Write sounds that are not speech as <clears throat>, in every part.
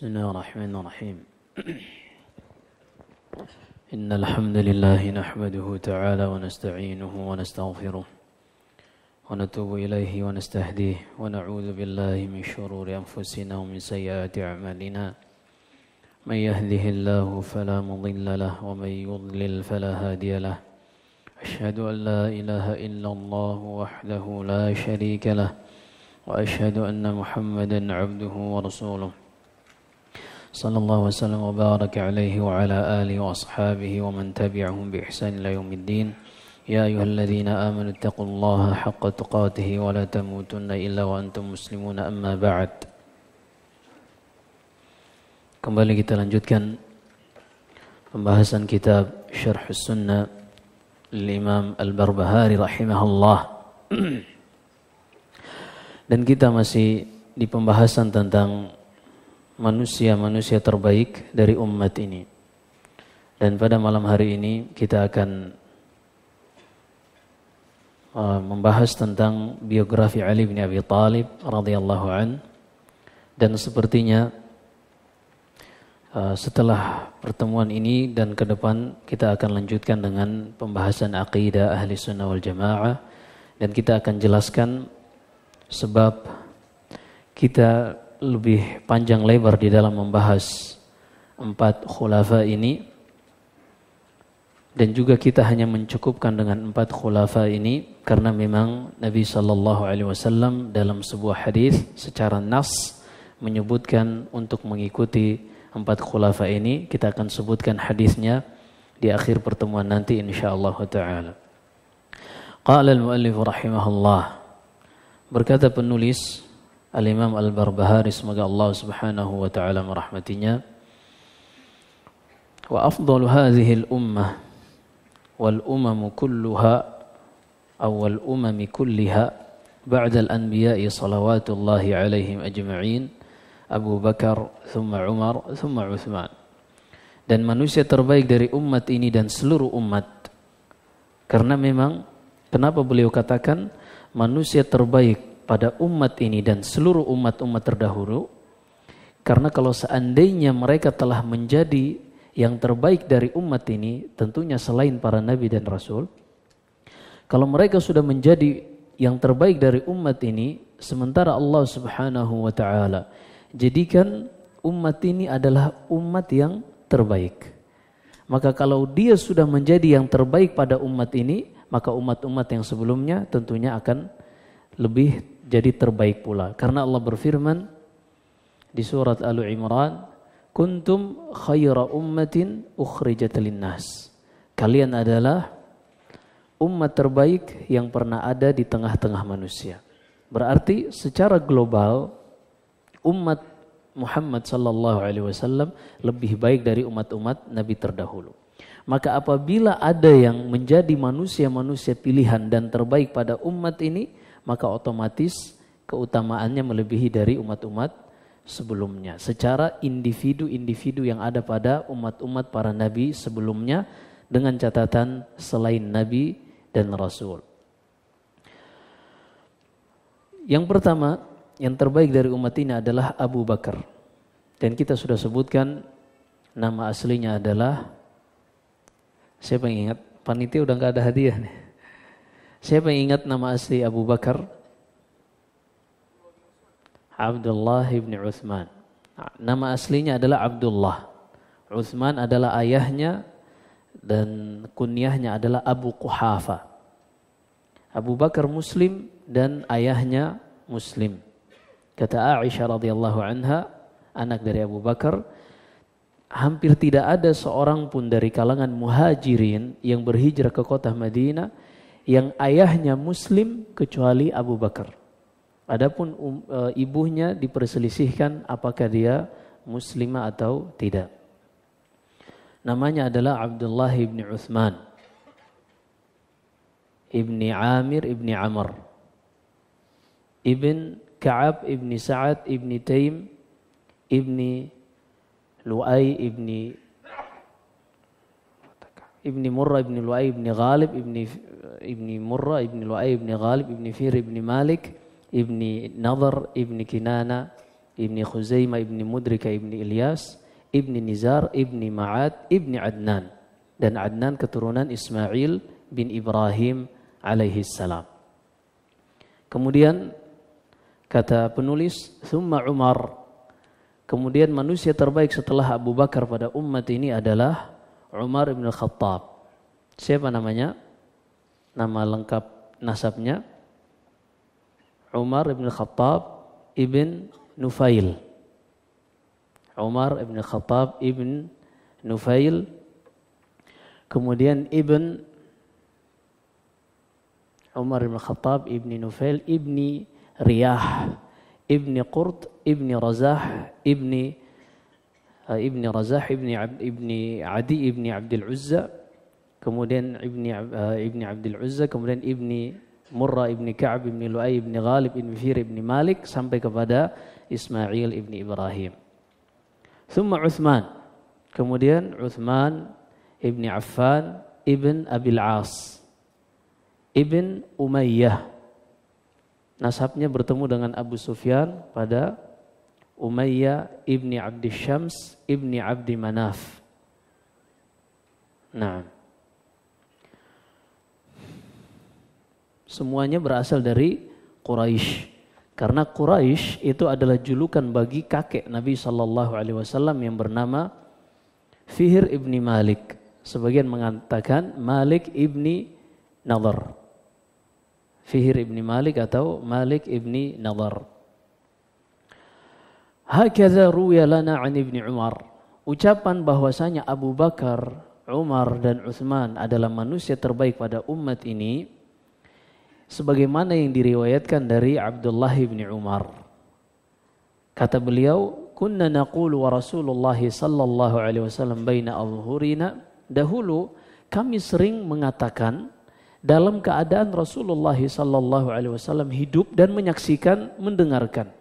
بسم الله الرحمن الرحيم <clears throat> إن الحمد لله نحمده تعالى ونستعينه ونستغفره ونتوب إليه ونستهديه ونعوذ بالله من شرور أنفسنا ومن سيئات أعمالنا من يهده الله فلا مضل له ومن يضلل فلا هادي له أشهد أن لا إله إلا الله وحده لا شريك له وأشهد أن محمدا عبده ورسوله صلى الله وسلم وبارك عليه وعلى آله وأصحابه ومن تبعهم بإحسان إلى يوم الدين يا أيها الذين آمنوا اتقوا الله حق تقاته ولا تموتن إلا وأنتم مسلمون أما بعد Kembali kita lanjutkan pembahasan kitab Syarh Sunnah Imam Al-Barbahari rahimahullah <clears throat> dan kita masih di pembahasan tentang manusia-manusia terbaik dari umat ini. Dan pada malam hari ini kita akan uh, membahas tentang biografi Ali bin Abi Talib radhiyallahu an dan sepertinya uh, setelah pertemuan ini dan ke depan kita akan lanjutkan dengan pembahasan aqidah ahli sunnah wal jamaah dan kita akan jelaskan sebab kita lebih panjang lebar di dalam membahas empat khulafa ini dan juga kita hanya mencukupkan dengan empat khulafa ini karena memang Nabi Shallallahu Alaihi Wasallam dalam sebuah hadis secara nas menyebutkan untuk mengikuti empat khulafa ini kita akan sebutkan hadisnya di akhir pertemuan nanti insyaallah taala. Qala al-muallif rahimahullah berkata penulis Al-Imam Al-Barbahari semoga Allah Subhanahu wa taala merahmatinya. Wa afdhalu hadhihi al-ummah wal umam kulluha aw wal umam kulliha ba'da al-anbiya'i salawatullahi alaihim ajma'in Abu Bakar thumma Umar thumma Uthman. Dan manusia terbaik dari umat ini dan seluruh umat. Karena memang kenapa beliau katakan manusia terbaik pada umat ini dan seluruh umat-umat terdahulu karena kalau seandainya mereka telah menjadi yang terbaik dari umat ini tentunya selain para nabi dan rasul kalau mereka sudah menjadi yang terbaik dari umat ini sementara Allah Subhanahu wa taala jadikan umat ini adalah umat yang terbaik maka kalau dia sudah menjadi yang terbaik pada umat ini maka umat-umat yang sebelumnya tentunya akan lebih jadi terbaik pula. Karena Allah berfirman di surat Al Imran, "Kuntum khaira ummatin ukhrijat linnas." Kalian adalah umat terbaik yang pernah ada di tengah-tengah manusia. Berarti secara global umat Muhammad sallallahu alaihi wasallam lebih baik dari umat-umat nabi terdahulu. Maka apabila ada yang menjadi manusia-manusia pilihan dan terbaik pada umat ini, maka otomatis keutamaannya melebihi dari umat-umat sebelumnya. Secara individu-individu yang ada pada umat-umat para nabi sebelumnya dengan catatan selain nabi dan rasul. Yang pertama, yang terbaik dari umat ini adalah Abu Bakar. Dan kita sudah sebutkan nama aslinya adalah siapa yang ingat? Panitia udah nggak ada hadiah nih. Siapa yang ingat nama asli Abu Bakar? Abdullah ibn Uthman. Nah, nama aslinya adalah Abdullah. Uthman adalah ayahnya dan kunyahnya adalah Abu Quhafa. Abu Bakar Muslim dan ayahnya Muslim. Kata Aisyah radhiyallahu anha, anak dari Abu Bakar, hampir tidak ada seorang pun dari kalangan muhajirin yang berhijrah ke kota Madinah yang ayahnya muslim kecuali Abu Bakar. Adapun um, e, ibunya diperselisihkan apakah dia muslimah atau tidak. Namanya adalah Abdullah ibni Uthman ibni Amir ibni Amr ibn Ka'ab ibni Sa'ad ibni Taim ibni Lu'ay ibni ابن مرة ابن luay ابن غالب ابن ابن مرة ابن luay ابن غالب ابن فير ابن مالك ابن نظر ابن كنانة ابن خزيمة ابن mudrika ابن ilyas ابن نزار ابن معاد ابن عدنان dan Adnan keturunan Ismail bin Ibrahim alaihi salam. Kemudian kata penulis, "Tsumma Umar." Kemudian manusia terbaik setelah Abu Bakar pada umat ini adalah Umar bin Khattab. Siapa namanya? Nama lengkap nasabnya Umar bin Khattab ibn Nufail. Umar ibn Khattab ibn Nufail. Kemudian ibn Umar ibn Khattab ibn Nufail ibni Riyah ibni Qurt ibni Razah ibni Eh, Ibni Razah, Ibni, Ab, Ibni Adi, Ibni Abdul Uzza, kemudian Ibni, eh, Ibni Abdul Uzza, kemudian Ibni Murrah, Ibni Ka'ab, Ibni Lu'ay, Ibni Ghalib, Ibni Fir, Ibni Malik, sampai kepada Ismail, Ibni Ibrahim. Thumma Uthman, kemudian Uthman, Ibni Affan, Ibn Abil As, Ibn Umayyah. Nasabnya bertemu dengan Abu Sufyan pada Umayyah ibni Abdi Syams ibni Abdi Manaf. Nah, semuanya berasal dari Quraisy. Karena Quraisy itu adalah julukan bagi kakek Nabi Shallallahu Alaihi Wasallam yang bernama Fihir ibni Malik. Sebagian mengatakan Malik ibni Nadar. Fihir ibni Malik atau Malik ibni Nadar. Hakadha ruya lana an ibn Umar. Ucapan bahwasanya Abu Bakar, Umar dan Uthman adalah manusia terbaik pada umat ini sebagaimana yang diriwayatkan dari Abdullah bin Umar. Kata beliau, "Kunna naqulu wa rasulullahi sallallahu alaihi wasallam baina adhhurina." Dahulu kami sering mengatakan dalam keadaan Rasulullah sallallahu alaihi wasallam hidup dan menyaksikan, mendengarkan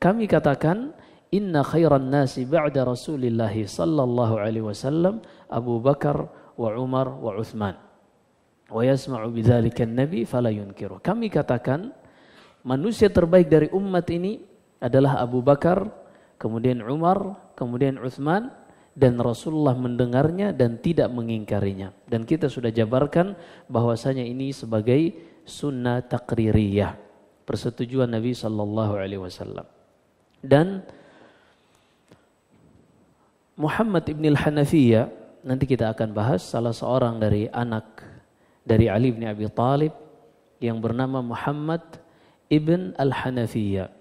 kami katakan inna khairan nasi ba'da Rasulillah sallallahu alaihi wasallam Abu Bakar wa Umar wa Uthman. Wa yasma'u bidzalika an-nabi fala yunkiru. Kami katakan manusia terbaik dari umat ini adalah Abu Bakar, kemudian Umar, kemudian Uthman dan Rasulullah mendengarnya dan tidak mengingkarinya. Dan kita sudah jabarkan bahwasanya ini sebagai sunnah takririyah, persetujuan Nabi sallallahu alaihi wasallam. Dan Muhammad ibn al-Hanafiya nanti kita akan bahas salah seorang dari anak dari Ali bin Abi Talib yang bernama Muhammad ibn al-Hanafiya.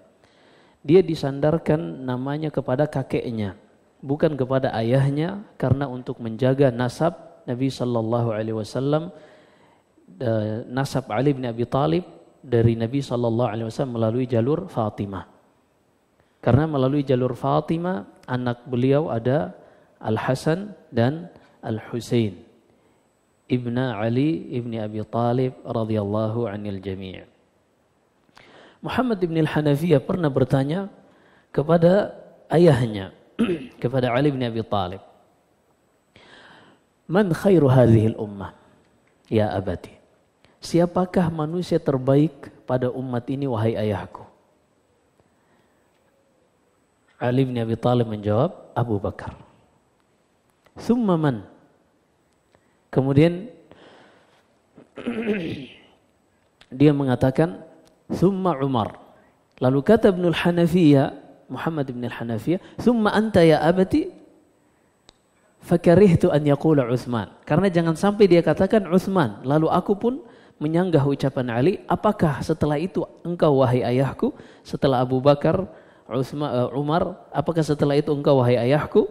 Dia disandarkan namanya kepada kakeknya, bukan kepada ayahnya karena untuk menjaga nasab Nabi sallallahu alaihi wasallam eh, nasab Ali bin Abi Talib dari Nabi sallallahu alaihi wasallam melalui jalur Fatimah. Karena melalui jalur Fatimah anak beliau ada Al-Hasan dan Al-Husain. Ibna Ali ibni Abi Talib radhiyallahu anil jami'. Muhammad ibn al-Hanafiyah pernah bertanya kepada ayahnya, <clears throat> kepada Ali ibnu Abi Talib. Man khairu hadhil ummah? Ya abati. Siapakah manusia terbaik pada umat ini wahai ayahku? Ali bin Abi Talib menjawab, Abu Bakar. Thumma man? Kemudian <clears throat> dia mengatakan, Thumma Umar. Lalu kata Ibnul Hanafiyah, Muhammad Ibn Hanafiyah, Summa anta ya abati? Fakarihtu an yaqula Uthman. Karena jangan sampai dia katakan Uthman. Lalu aku pun menyanggah ucapan Ali, apakah setelah itu engkau wahai ayahku, setelah Abu Bakar Uthman, uh, eh, Umar, apakah setelah itu engkau wahai ayahku?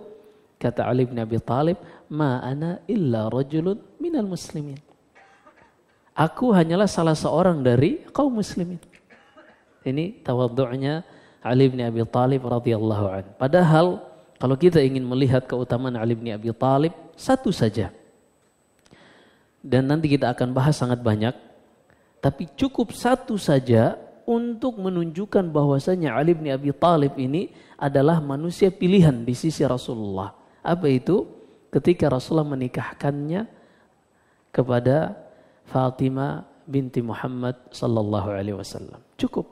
Kata Ali bin Abi Talib, "Ma ana illa rajulun minal muslimin." Aku hanyalah salah seorang dari kaum muslimin. Ini tawadu'nya Ali bin Abi Talib radhiyallahu an. Padahal kalau kita ingin melihat keutamaan Ali bin Abi Talib, satu saja. Dan nanti kita akan bahas sangat banyak. Tapi cukup satu saja untuk menunjukkan bahwasanya Ali bin Abi Thalib ini adalah manusia pilihan di sisi Rasulullah. Apa itu? Ketika Rasulullah menikahkannya kepada Fatimah binti Muhammad sallallahu alaihi wasallam. Cukup.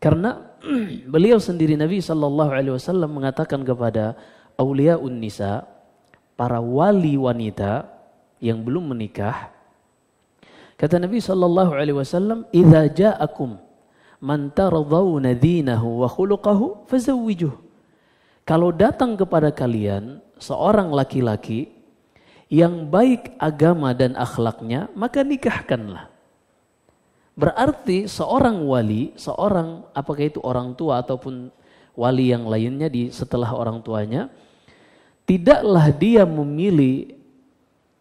Karena <clears throat> beliau sendiri Nabi sallallahu alaihi wasallam mengatakan kepada aulia nisa, para wali wanita yang belum menikah, Kata Nabi sallallahu alaihi wasallam, "Idza ja'akum Man taradawna dinahu wa khuluqahu fazawwijuh. Kalau datang kepada kalian seorang laki-laki yang baik agama dan akhlaknya, maka nikahkanlah. Berarti seorang wali, seorang apakah itu orang tua ataupun wali yang lainnya di setelah orang tuanya, tidaklah dia memilih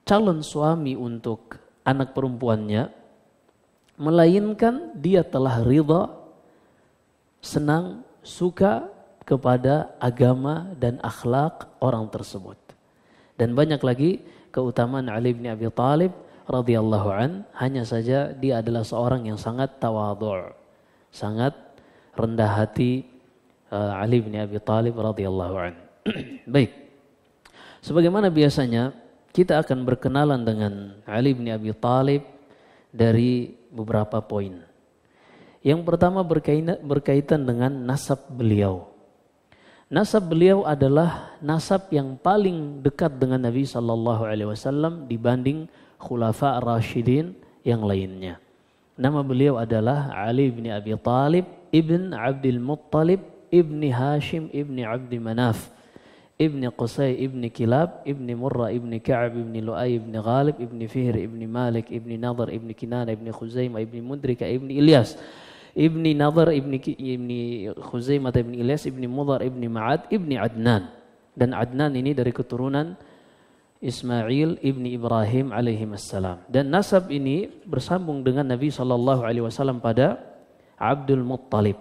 calon suami untuk anak perempuannya Melainkan dia telah ridha, senang, suka kepada agama dan akhlak orang tersebut. Dan banyak lagi keutamaan Ali bin Abi Thalib radhiyallahu an hanya saja dia adalah seorang yang sangat tawadhu', sangat rendah hati uh, Ali bin Abi Thalib radhiyallahu an. <clears throat> Baik. Sebagaimana biasanya kita akan berkenalan dengan Ali bin Abi Thalib dari beberapa poin. Yang pertama berkaitan, dengan nasab beliau. Nasab beliau adalah nasab yang paling dekat dengan Nabi Shallallahu Alaihi Wasallam dibanding khulafa Rashidin yang lainnya. Nama beliau adalah Ali bin Abi Talib ibn Abdul Muttalib ibn Hashim ibn Abdul Manaf Ibni Qusay, Ibni Kilab, Ibni Murrah, Ibni Ka'ab, Ibni Lu'ay, Ibni Ghalib, Ibni Fihr, Ibni Malik, Ibni Nadar, Ibni Kinana, Ibni Khuzaimah, Ibni Mudrika, Ibni Ilyas, Ibni Nadar, Ibni, Ibni Khuzaimah, Ibni Ilyas, Ibni Mudar, Ibni Ma'ad, Ibni Adnan. Dan Adnan ini dari keturunan Ismail ibni Ibrahim alaihi assalam. Dan nasab ini bersambung dengan Nabi Shallallahu alaihi wasallam pada Abdul Muttalib.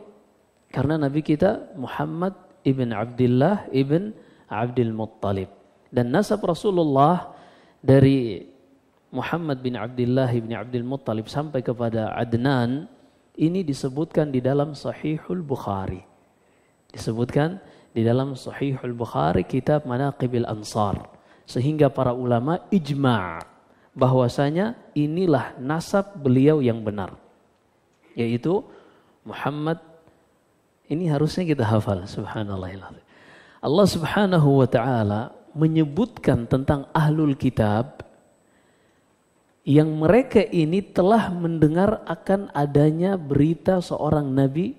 Karena Nabi kita Muhammad ibn Abdullah ibn Abdul Muttalib. Dan nasab Rasulullah dari Muhammad bin Abdullah bin Abdul Muttalib sampai kepada Adnan ini disebutkan di dalam Sahihul Bukhari. Disebutkan di dalam Sahihul Bukhari kitab Manaqibil Ansar. Sehingga para ulama ijma' bahwasanya inilah nasab beliau yang benar. Yaitu Muhammad ini harusnya kita hafal subhanallah Allah Subhanahu wa taala menyebutkan tentang ahlul kitab yang mereka ini telah mendengar akan adanya berita seorang nabi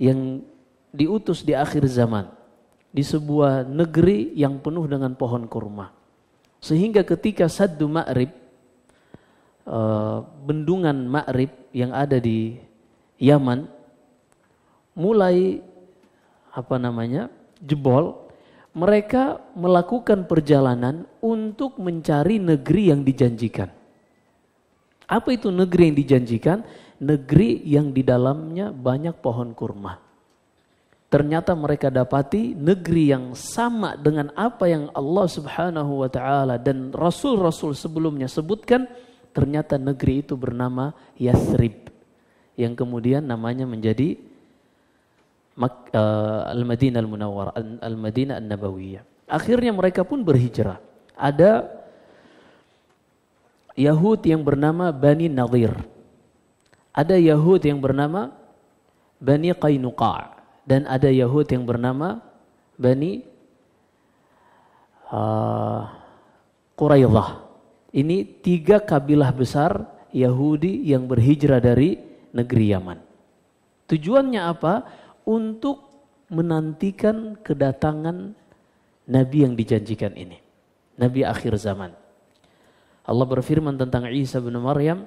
yang diutus di akhir zaman di sebuah negeri yang penuh dengan pohon kurma. Sehingga ketika Saddu Ma'rib, eh, bendungan Ma'rib yang ada di Yaman, mulai apa namanya jebol, mereka melakukan perjalanan untuk mencari negeri yang dijanjikan. Apa itu negeri yang dijanjikan? Negeri yang di dalamnya banyak pohon kurma. Ternyata mereka dapati negeri yang sama dengan apa yang Allah Subhanahu wa taala dan rasul-rasul sebelumnya sebutkan, ternyata negeri itu bernama Yasrib. Yang kemudian namanya menjadi Mak, eh, Al-Madinah Al-Munawwar, Al-Madinah al nabawiyah Akhirnya mereka pun berhijrah. Ada Yahud yang bernama Bani Nadir. Ada Yahud yang bernama Bani Qainuqa dan ada Yahud yang bernama Bani uh, Quraidah. Ini tiga kabilah besar Yahudi yang berhijrah dari negeri Yaman. Tujuannya apa? untuk menantikan kedatangan Nabi yang dijanjikan ini. Nabi akhir zaman. Allah berfirman tentang Isa bin Maryam,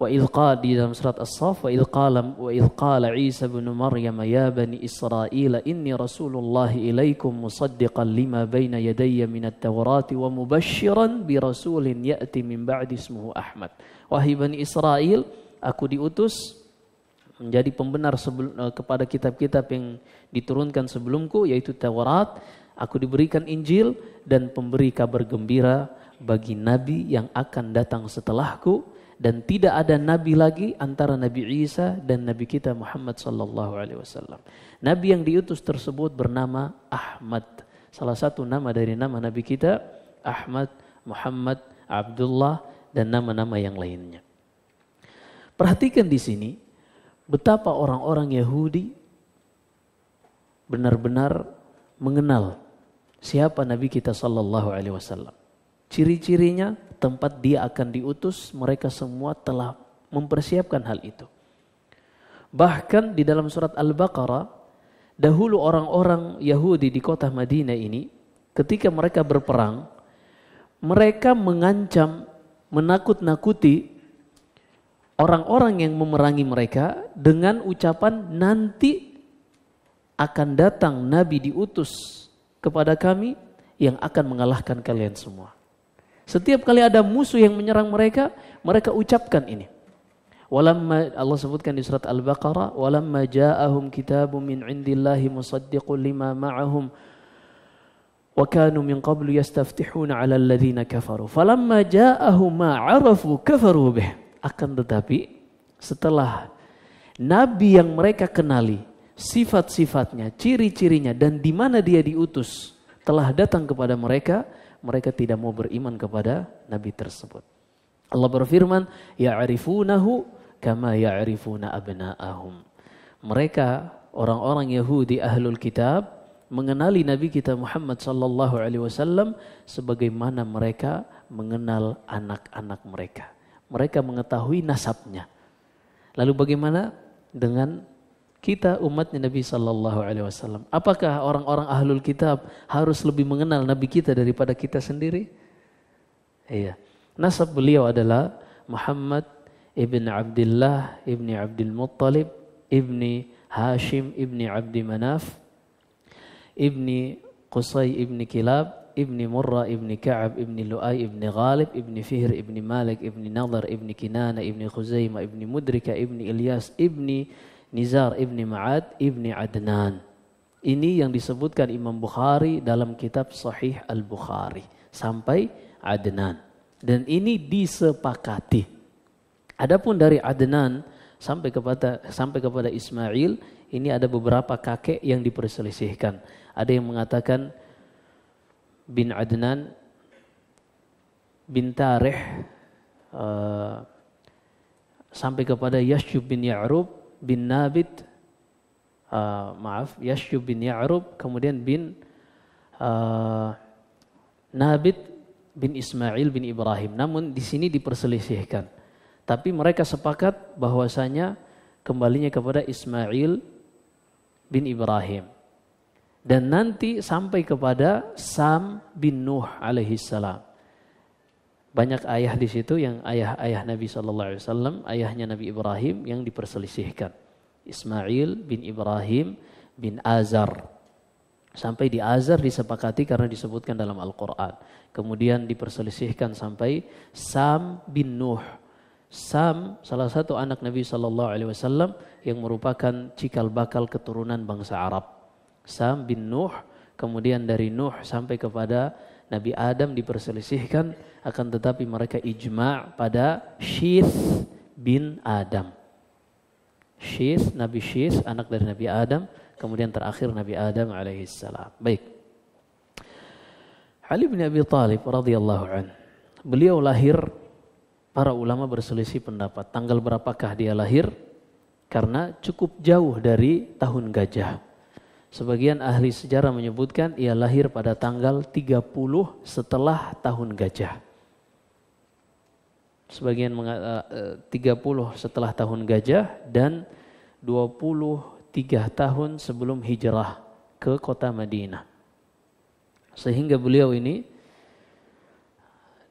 wa ilqa di dalam surat As-Saff wa ilqala wa ilqala Isa bin Maryam ya bani Israel inni rasulullah ilaikum musaddiqan lima baina yadayya min at-Taurat wa mubasysyiran bi rasulin ya'ti min ba'di ismuhu Ahmad wahai bani Israel aku diutus menjadi pembenar sebelum, eh, kepada kitab-kitab yang diturunkan sebelumku yaitu Taurat, aku diberikan Injil dan pemberi kabar gembira bagi nabi yang akan datang setelahku dan tidak ada nabi lagi antara Nabi Isa dan nabi kita Muhammad sallallahu alaihi wasallam. Nabi yang diutus tersebut bernama Ahmad. Salah satu nama dari nama nabi kita Ahmad, Muhammad, Abdullah dan nama-nama yang lainnya. Perhatikan di sini betapa orang-orang Yahudi benar-benar mengenal siapa Nabi kita Sallallahu Alaihi Wasallam. Ciri-cirinya tempat dia akan diutus mereka semua telah mempersiapkan hal itu. Bahkan di dalam surat Al-Baqarah dahulu orang-orang Yahudi di kota Madinah ini ketika mereka berperang mereka mengancam menakut-nakuti orang-orang yang memerangi mereka dengan ucapan nanti akan datang nabi diutus kepada kami yang akan mengalahkan kalian semua. Setiap kali ada musuh yang menyerang mereka, mereka ucapkan ini. Walamma Allah sebutkan di surat Al-Baqarah, walamma ja'ahum kitabun min indillahi musaddiqun lima ma'ahum wa kanu min qablu yastaftihuna 'ala ladzina kafaru. Falamma ja'ahum ma 'arafu kafaru bih. Akan tetapi setelah nabi yang mereka kenali sifat-sifatnya, ciri-cirinya dan di mana dia diutus telah datang kepada mereka, mereka tidak mau beriman kepada nabi tersebut. Allah berfirman, ya'rifunahu kama ya'rifuna abna'ahum. Mereka orang-orang Yahudi ahlul kitab mengenali nabi kita Muhammad sallallahu alaihi wasallam sebagaimana mereka mengenal anak-anak mereka mereka mengetahui nasabnya. Lalu bagaimana dengan kita umatnya Nabi Shallallahu Alaihi Wasallam? Apakah orang-orang ahlul kitab harus lebih mengenal Nabi kita daripada kita sendiri? Iya. Nasab beliau adalah Muhammad ibn Abdullah ibni Abdul Muttalib ibni Hashim ibni Abdi Manaf ibni Qusay ibni Kilab ibni Murrah, ibni Ka'ab, ibni Lu'ay, ibni Ghalib, ibni Fihr, ibni Malik, ibni Nadhar, ibni Kinana, ibni Khuzaimah, ibni Mudrika, ibni Ilyas, ibni Nizar, ibni Ma'ad, ibni Adnan. Ini yang disebutkan Imam Bukhari dalam kitab Sahih Al-Bukhari sampai Adnan. Dan ini disepakati. Adapun dari Adnan sampai kepada sampai kepada Ismail ini ada beberapa kakek yang diperselisihkan. Ada yang mengatakan bin Adnan bin Tarih uh, eh, sampai kepada Yashub bin Ya'rub bin Nabit uh, maaf Yashub bin Ya'rub kemudian bin uh, Nabit bin Ismail bin Ibrahim. Namun di sini diperselisihkan. Tapi mereka sepakat bahwasanya kembalinya kepada Ismail bin Ibrahim dan nanti sampai kepada Sam bin Nuh alaihi salam. Banyak ayah di situ yang ayah-ayah Nabi sallallahu alaihi wasallam, ayahnya Nabi Ibrahim yang diperselisihkan. Ismail bin Ibrahim bin Azar. Sampai di Azar disepakati karena disebutkan dalam Al-Qur'an. Kemudian diperselisihkan sampai Sam bin Nuh. Sam salah satu anak Nabi sallallahu alaihi wasallam yang merupakan cikal bakal keturunan bangsa Arab Sam bin Nuh, kemudian dari Nuh sampai kepada Nabi Adam diperselisihkan akan tetapi mereka ijma' pada Syith bin Adam. Syith, Nabi Syith, anak dari Nabi Adam, kemudian terakhir Nabi Adam alaihissalam. Baik. Ali bin Abi Thalib radhiyallahu an. Beliau lahir para ulama berselisih pendapat tanggal berapakah dia lahir karena cukup jauh dari tahun gajah. Sebagian ahli sejarah menyebutkan ia lahir pada tanggal 30 setelah tahun gajah. Sebagian 30 eh, eh, setelah tahun gajah dan 23 tahun sebelum hijrah ke kota Madinah. Sehingga beliau ini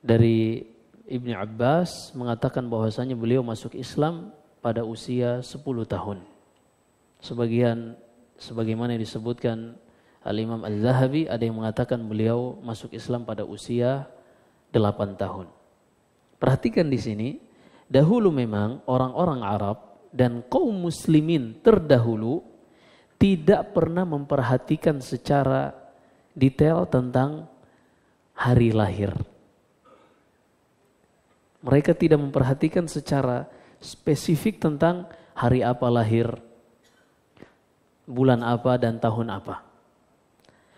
dari Ibnu Abbas mengatakan bahwasanya beliau masuk Islam pada usia 10 tahun. Sebagian sebagaimana yang disebutkan Al-Imam Al-Zahabi ada yang mengatakan beliau masuk Islam pada usia 8 tahun. Perhatikan di sini, dahulu memang orang-orang Arab dan kaum muslimin terdahulu tidak pernah memperhatikan secara detail tentang hari lahir. Mereka tidak memperhatikan secara spesifik tentang hari apa lahir, bulan apa dan tahun apa.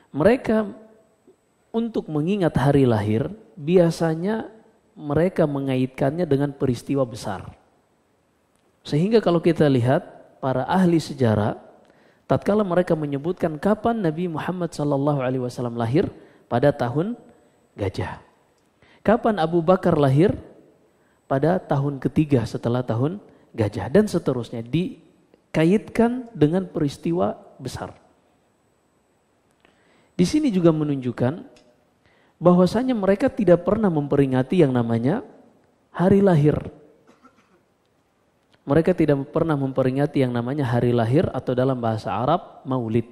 Mereka untuk mengingat hari lahir biasanya mereka mengaitkannya dengan peristiwa besar. Sehingga kalau kita lihat para ahli sejarah tatkala mereka menyebutkan kapan Nabi Muhammad sallallahu alaihi wasallam lahir pada tahun gajah. Kapan Abu Bakar lahir? Pada tahun ketiga setelah tahun gajah dan seterusnya di Kaitkan dengan peristiwa besar. Di sini juga menunjukkan bahwasanya mereka tidak pernah memperingati yang namanya hari lahir. Mereka tidak pernah memperingati yang namanya hari lahir atau dalam bahasa Arab maulid.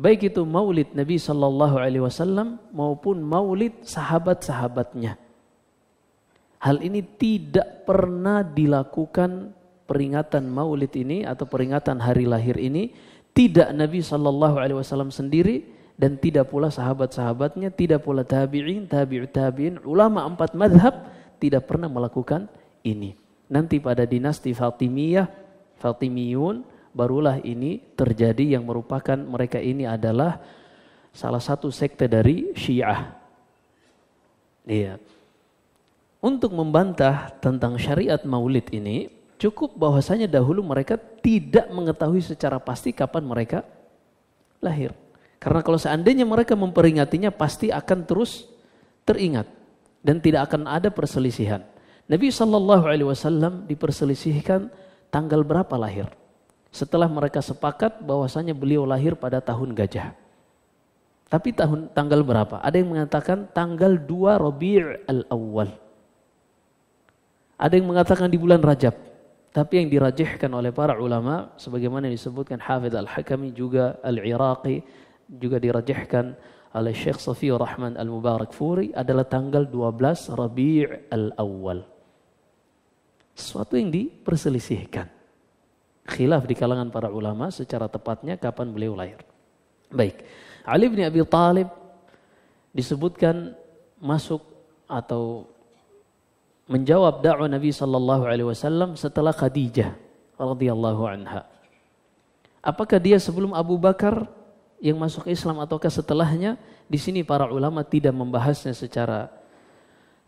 Baik itu maulid Nabi Shallallahu Alaihi Wasallam maupun maulid sahabat-sahabatnya. Hal ini tidak pernah dilakukan peringatan maulid ini atau peringatan hari lahir ini tidak Nabi Shallallahu Alaihi Wasallam sendiri dan tidak pula sahabat-sahabatnya, tidak pula tabiin, tabiut tabiin, ulama empat madhab tidak pernah melakukan ini. Nanti pada dinasti Fatimiyah, Fatimiyun, barulah ini terjadi yang merupakan mereka ini adalah salah satu sekte dari Syiah. Iya. Untuk membantah tentang syariat maulid ini, Cukup bahwasanya dahulu mereka tidak mengetahui secara pasti kapan mereka lahir. Karena kalau seandainya mereka memperingatinya pasti akan terus teringat dan tidak akan ada perselisihan. Nabi Shallallahu Alaihi Wasallam diperselisihkan tanggal berapa lahir. Setelah mereka sepakat bahwasanya beliau lahir pada tahun gajah. Tapi tahun tanggal berapa? Ada yang mengatakan tanggal 2 Rabi' al-Awwal. Ada yang mengatakan di bulan Rajab. Tapi yang dirajihkan oleh para ulama sebagaimana disebutkan Hafidh Al-Hakami juga Al-Iraqi juga dirajihkan oleh Syekh Safiyur Rahman Al-Mubarak Furi adalah tanggal 12 Rabi' Al-Awwal. Sesuatu yang diperselisihkan. Khilaf di kalangan para ulama secara tepatnya kapan beliau lahir. Baik. Ali bin Abi Talib disebutkan masuk atau menjawab dakwah Nabi Shallallahu Alaihi Wasallam setelah Khadijah radhiyallahu anha. Apakah dia sebelum Abu Bakar yang masuk Islam ataukah setelahnya? Di sini para ulama tidak membahasnya secara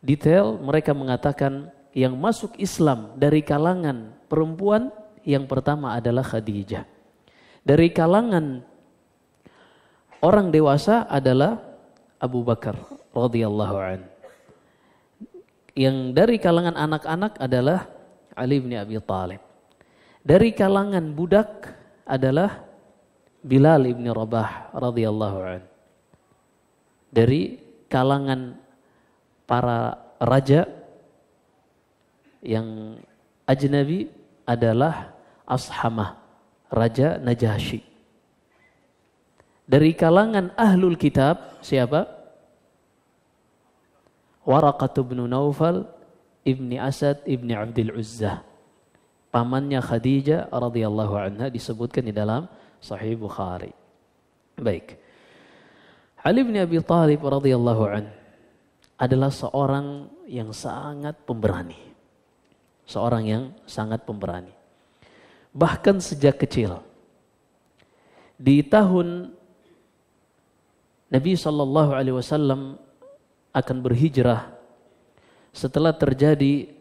detail. Mereka mengatakan yang masuk Islam dari kalangan perempuan yang pertama adalah Khadijah. Dari kalangan orang dewasa adalah Abu Bakar radhiyallahu anhu yang dari kalangan anak-anak adalah Ali bin Abi Thalib. Dari kalangan budak adalah Bilal bin Rabah radhiyallahu an. Dari kalangan para raja yang ajnabi adalah Ashamah, raja Najasyi. Dari kalangan ahlul kitab siapa? Waraqat bin Naufal ibni Asad ibni Abdul Uzza. Pamannya Khadijah radhiyallahu anha disebutkan di dalam Sahih Bukhari. Baik. Ali bin Abi Thalib radhiyallahu an adalah seorang yang sangat pemberani. Seorang yang sangat pemberani. Bahkan sejak kecil di tahun Nabi sallallahu Alaihi Wasallam akan berhijrah setelah terjadi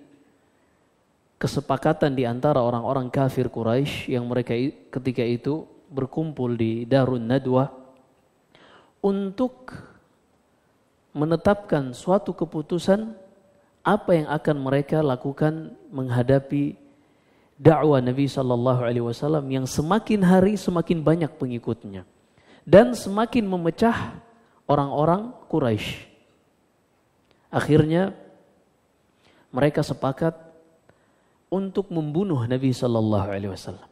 kesepakatan di antara orang-orang kafir Quraisy yang mereka ketika itu berkumpul di Darun Nadwa untuk menetapkan suatu keputusan apa yang akan mereka lakukan menghadapi dakwah Nabi Shallallahu Alaihi Wasallam yang semakin hari semakin banyak pengikutnya dan semakin memecah orang-orang Quraisy. Akhirnya mereka sepakat untuk membunuh Nabi Shallallahu Alaihi Wasallam.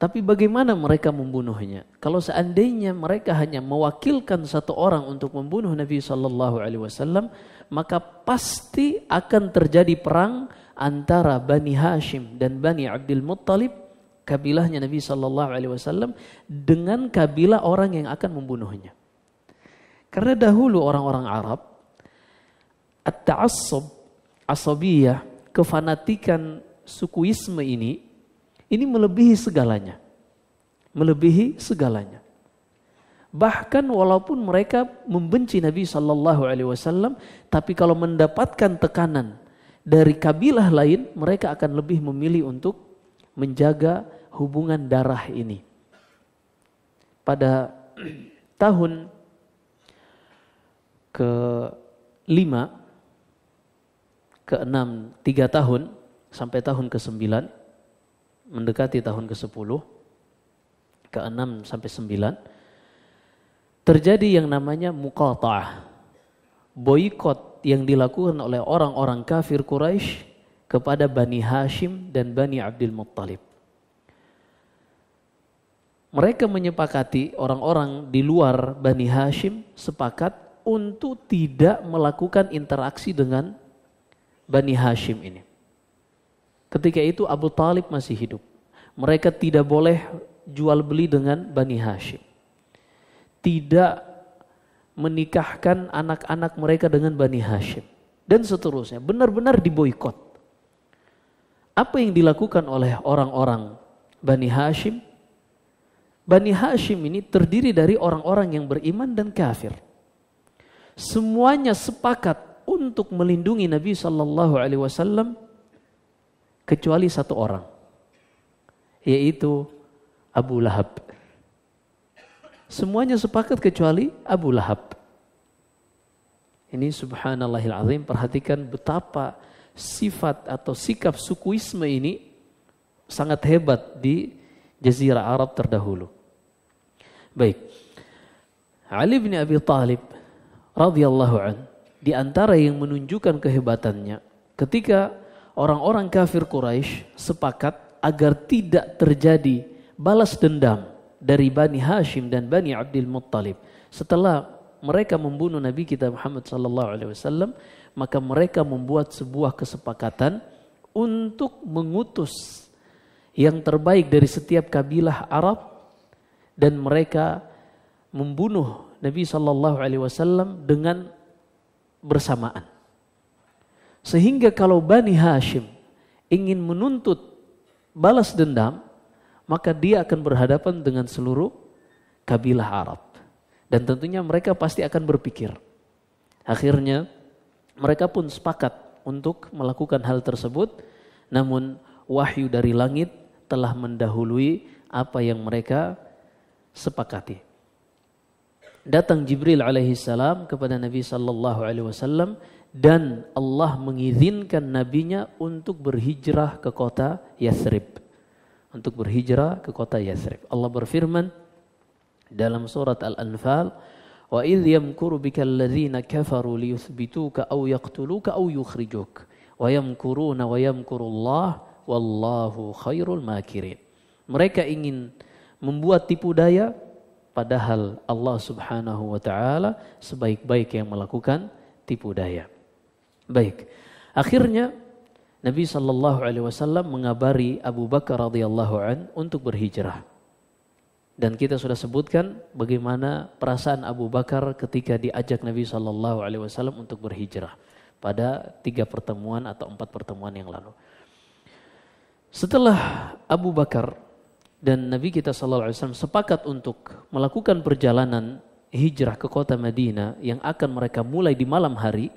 Tapi bagaimana mereka membunuhnya? Kalau seandainya mereka hanya mewakilkan satu orang untuk membunuh Nabi Shallallahu Alaihi Wasallam, maka pasti akan terjadi perang antara Bani Hashim dan Bani Abdul Muttalib, kabilahnya Nabi Shallallahu Alaihi Wasallam, dengan kabilah orang yang akan membunuhnya. Karena dahulu orang-orang Arab at-ta'assub, asabiyah, kefanatikan sukuisme ini, ini melebihi segalanya. Melebihi segalanya. Bahkan walaupun mereka membenci Nabi Shallallahu Alaihi Wasallam, tapi kalau mendapatkan tekanan dari kabilah lain, mereka akan lebih memilih untuk menjaga hubungan darah ini. Pada <clears throat> tahun ke-5 ke-6 3 tahun sampai tahun ke-9 mendekati tahun ke-10 ke-6 sampai sembilan terjadi yang namanya muqata'ah boikot yang dilakukan oleh orang-orang kafir Quraisy kepada Bani Hashim dan Bani Abdul Muttalib. Mereka menyepakati orang-orang di luar Bani Hashim sepakat untuk tidak melakukan interaksi dengan Bani Hashim ini. Ketika itu Abu Talib masih hidup. Mereka tidak boleh jual beli dengan Bani Hashim. Tidak menikahkan anak-anak mereka dengan Bani Hashim. Dan seterusnya. Benar-benar diboykot. Apa yang dilakukan oleh orang-orang Bani Hashim? Bani Hashim ini terdiri dari orang-orang yang beriman dan kafir. Semuanya sepakat untuk melindungi Nabi Shallallahu Alaihi Wasallam kecuali satu orang, yaitu Abu Lahab. Semuanya sepakat kecuali Abu Lahab. Ini subhanallahil azim perhatikan betapa sifat atau sikap sukuisme ini sangat hebat di jazirah Arab terdahulu. Baik. Ali bin Abi Talib radhiyallahu an di antara yang menunjukkan kehebatannya ketika orang-orang kafir Quraisy sepakat agar tidak terjadi balas dendam dari Bani Hashim dan Bani Abdul Muttalib setelah mereka membunuh Nabi kita Muhammad sallallahu alaihi wasallam maka mereka membuat sebuah kesepakatan untuk mengutus yang terbaik dari setiap kabilah Arab dan mereka membunuh Nabi sallallahu alaihi wasallam dengan bersamaan. Sehingga kalau Bani Hashim ingin menuntut balas dendam, maka dia akan berhadapan dengan seluruh kabilah Arab. Dan tentunya mereka pasti akan berpikir. Akhirnya mereka pun sepakat untuk melakukan hal tersebut, namun wahyu dari langit telah mendahului apa yang mereka sepakati datang Jibril alaihi salam kepada Nabi sallallahu alaihi wasallam dan Allah mengizinkan nabinya untuk berhijrah ke kota Yathrib. Untuk berhijrah ke kota Yathrib. Allah berfirman dalam surat Al-Anfal, "Wa idh yamkuru bika alladziina kafaru liyuthbituka aw yaqtuluka aw yukhrijuk wa yamkuruna wa yamkurullah wallahu khairul makirin." Mereka ingin membuat tipu daya Padahal Allah Subhanahu wa taala sebaik-baik yang melakukan tipu daya. Baik. Akhirnya Nabi Shallallahu alaihi wasallam mengabari Abu Bakar radhiyallahu an untuk berhijrah. Dan kita sudah sebutkan bagaimana perasaan Abu Bakar ketika diajak Nabi Shallallahu Alaihi Wasallam untuk berhijrah pada tiga pertemuan atau empat pertemuan yang lalu. Setelah Abu Bakar dan Nabi kita saw sepakat untuk melakukan perjalanan hijrah ke kota Madinah yang akan mereka mulai di malam hari,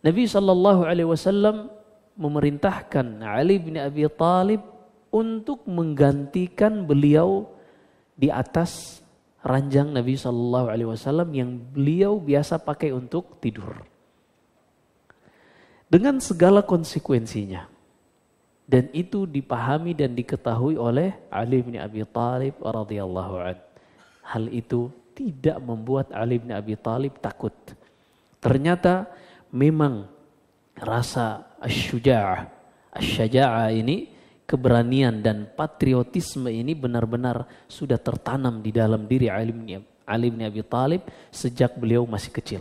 Nabi Shallallahu Alaihi Wasallam memerintahkan Ali bin Abi Thalib untuk menggantikan beliau di atas ranjang Nabi Shallallahu Alaihi Wasallam yang beliau biasa pakai untuk tidur dengan segala konsekuensinya dan itu dipahami dan diketahui oleh Ali bin Abi Thalib radhiyallahu an. Hal itu tidak membuat Ali bin Abi Thalib takut. Ternyata memang rasa asyuja'ah, asyaja'ah ini keberanian dan patriotisme ini benar-benar sudah tertanam di dalam diri Ali bin, Ali bin Abi Thalib sejak beliau masih kecil.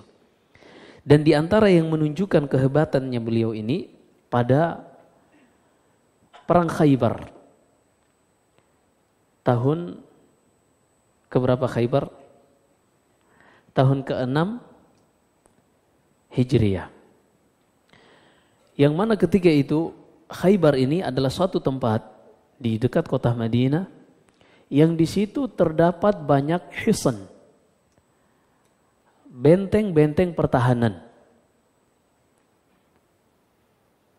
Dan di antara yang menunjukkan kehebatannya beliau ini pada perang Khaybar. Tahun keberapa Khaybar? Tahun ke-6 Hijriah. Yang mana ketika itu Khaybar ini adalah suatu tempat di dekat kota Madinah yang di situ terdapat banyak hisan benteng-benteng pertahanan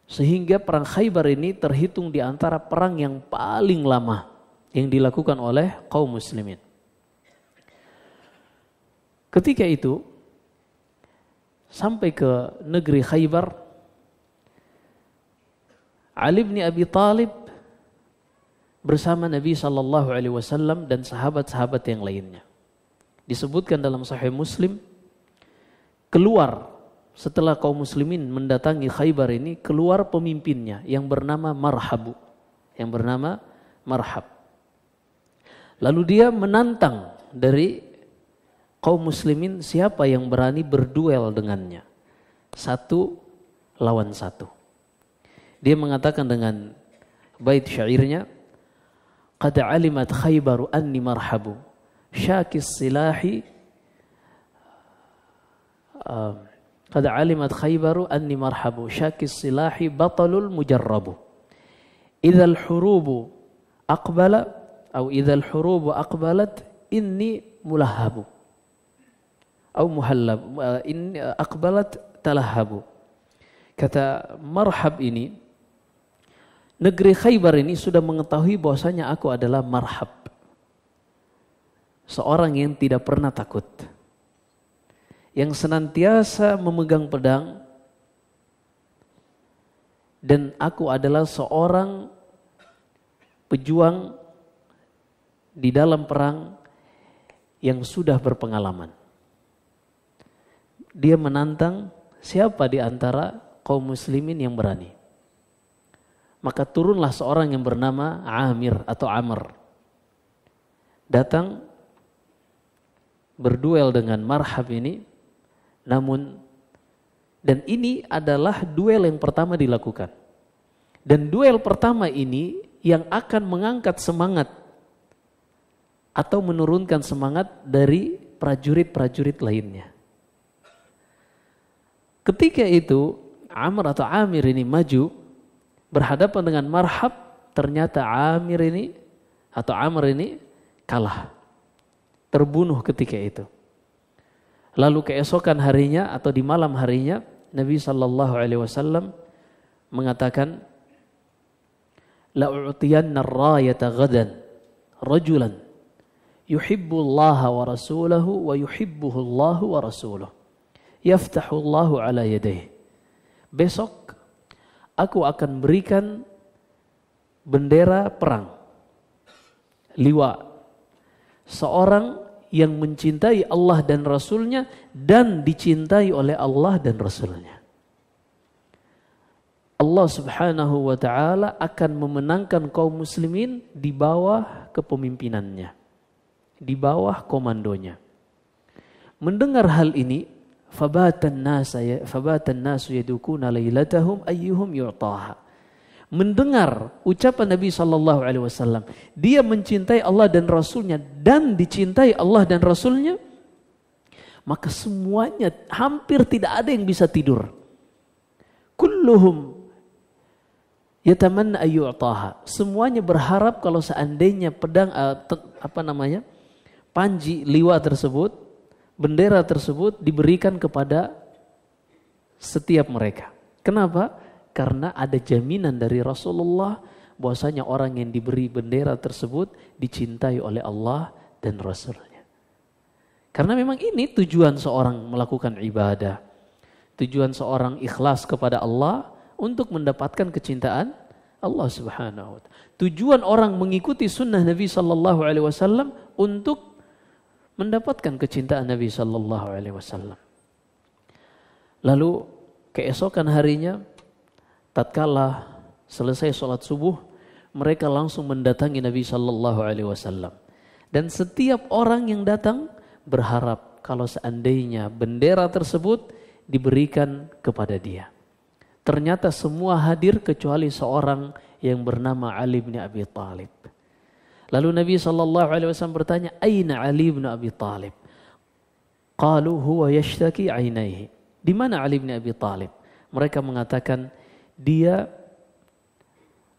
Sehingga perang Khaybar ini terhitung di antara perang yang paling lama yang dilakukan oleh kaum muslimin. Ketika itu sampai ke negeri Khaybar Ali bin Abi Talib bersama Nabi Shallallahu Alaihi Wasallam dan sahabat-sahabat yang lainnya disebutkan dalam Sahih Muslim keluar setelah kaum muslimin mendatangi Khaybar ini keluar pemimpinnya yang bernama Marhabu. Yang bernama Marhab. Lalu dia menantang dari kaum muslimin siapa yang berani berduel dengannya. Satu lawan satu. Dia mengatakan dengan bait syairnya, "Qad alimat Khaybaru anni marhabu, syakis silahi um, Kata alimat khaybaru anni marhabu syakis silahi batalul mujarrabu. Idzal hurubu aqbala atau idzal hurubu aqbalat inni mulahabu. atau muhallab eh, inni eh, aqbalat talahabu. Kata marhab ini negeri Khaybar ini sudah mengetahui bahwasanya aku adalah marhab. Seorang yang tidak pernah takut yang senantiasa memegang pedang dan aku adalah seorang pejuang di dalam perang yang sudah berpengalaman. Dia menantang siapa di antara kaum muslimin yang berani. Maka turunlah seorang yang bernama Amir atau Amr. Datang berduel dengan Marhab ini namun dan ini adalah duel yang pertama dilakukan. Dan duel pertama ini yang akan mengangkat semangat atau menurunkan semangat dari prajurit-prajurit lainnya. Ketika itu Amr atau Amir ini maju berhadapan dengan Marhab, ternyata Amir ini atau Amr ini kalah. Terbunuh ketika itu. Lalu keesokan harinya atau di malam harinya Nabi sallallahu alaihi wasallam mengatakan la u'tiyanna ar-rayata ghadan rajulan yuhibbu Allah wa rasulahu wa yuhibbuhu Allah wa rasuluhu yaftahu Allah ala yadayhi besok aku akan berikan bendera perang liwa seorang yang mencintai Allah dan Rasulnya dan dicintai oleh Allah dan Rasulnya. Allah subhanahu wa ta'ala akan memenangkan kaum muslimin di bawah kepemimpinannya. Di bawah komandonya. Mendengar hal ini, فَبَاتَ النَّاسُ يَدُكُونَ لَيْلَتَهُمْ أَيُّهُمْ يُعْطَاهَا mendengar ucapan Nabi Shallallahu Alaihi Wasallam, dia mencintai Allah dan Rasulnya dan dicintai Allah dan Rasulnya, maka semuanya hampir tidak ada yang bisa tidur. Kulluhum yataman ayyu'taha. Semuanya berharap kalau seandainya pedang eh, apa namanya? panji liwa tersebut, bendera tersebut diberikan kepada setiap mereka. Kenapa? karena ada jaminan dari Rasulullah bahwasanya orang yang diberi bendera tersebut dicintai oleh Allah dan Rasulnya. Karena memang ini tujuan seorang melakukan ibadah. Tujuan seorang ikhlas kepada Allah untuk mendapatkan kecintaan Allah Subhanahu wa taala. Tujuan orang mengikuti sunnah Nabi sallallahu alaihi wasallam untuk mendapatkan kecintaan Nabi sallallahu alaihi wasallam. Lalu keesokan harinya tatkala selesai sholat subuh, mereka langsung mendatangi Nabi Shallallahu Alaihi Wasallam. Dan setiap orang yang datang berharap kalau seandainya bendera tersebut diberikan kepada dia. Ternyata semua hadir kecuali seorang yang bernama Ali bin Abi Talib. Lalu Nabi Shallallahu Alaihi Wasallam bertanya, Aina Ali bin Abi Talib? Qalu huwa yashtaki ainaihi. Di mana Ali bin Abi Talib? Mereka mengatakan dia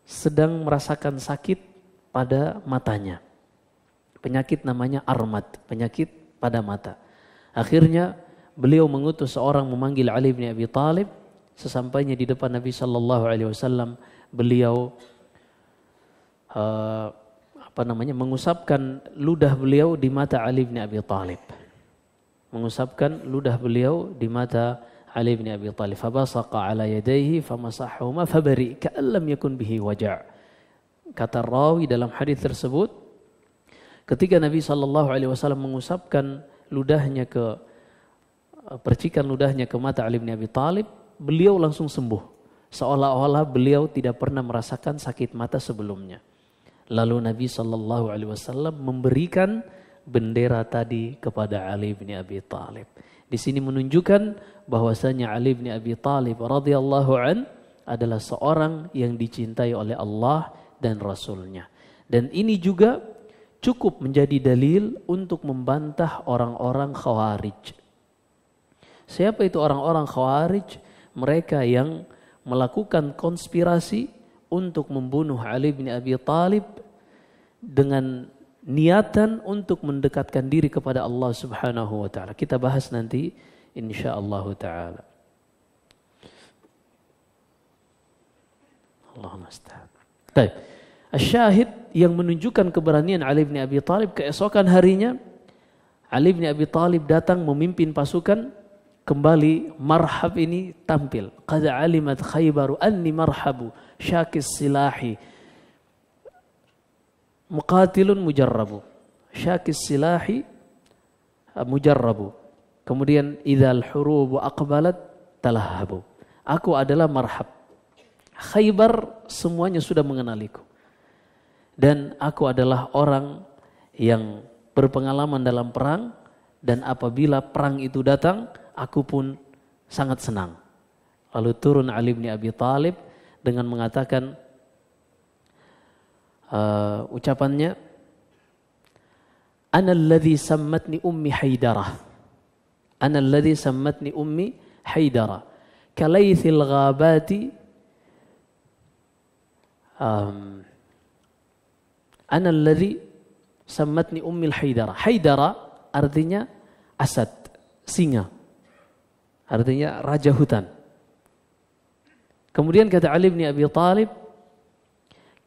sedang merasakan sakit pada matanya. Penyakit namanya armat, penyakit pada mata. Akhirnya beliau mengutus seorang memanggil Ali bin Abi Talib. sesampainya di depan Nabi Shallallahu Alaihi Wasallam beliau uh, apa namanya mengusapkan ludah beliau di mata Ali bin Abi Talib, mengusapkan ludah beliau di mata Ali bin Talib Talib fabasaqa ala يديه famasahuma fabari كأن yakun bihi waja' wajah. kata rawi dalam hadis tersebut ketika Nabi sallallahu Alaihi Wasallam mengusapkan ludahnya ke percikan ludahnya ke mata Ali bin Abi Talib, beliau langsung sembuh seolah-olah beliau tidak pernah merasakan sakit mata sebelumnya lalu Nabi sallallahu Alaihi Wasallam memberikan bendera tadi kepada Ali bin Abi Talib. Di sini menunjukkan bahwasanya Ali bin Abi Thalib radhiyallahu an adalah seorang yang dicintai oleh Allah dan Rasulnya. Dan ini juga cukup menjadi dalil untuk membantah orang-orang khawarij. Siapa itu orang-orang khawarij? Mereka yang melakukan konspirasi untuk membunuh Ali bin Abi Thalib dengan niatan untuk mendekatkan diri kepada Allah Subhanahu wa taala. Kita bahas nanti insyaallah taala. Allah musta'an. Baik. Asyahid yang menunjukkan keberanian Ali bin Abi Thalib keesokan harinya Ali bin Abi Thalib datang memimpin pasukan kembali marhab ini tampil. Qad alimat khaybaru anni marhabu syakis silahi Muqatilun mujarrabu. Syakis silahi eh, mujarrabu. Kemudian idal hurubu akbalat talahabu. Aku adalah marhab. Khaybar semuanya sudah mengenaliku. Dan aku adalah orang yang berpengalaman dalam perang dan apabila perang itu datang aku pun sangat senang. Lalu turun Ali bin Abi Thalib dengan mengatakan uh, ucapannya Ana alladhi sammatni ummi Haidara. Ana alladhi sammatni ummi Haidara. Kalaythil ghabati um, Ana alladhi sammatni ummi Haidara. Haidara artinya asad, singa. Artinya raja hutan. Kemudian kata Ali bin Abi Talib,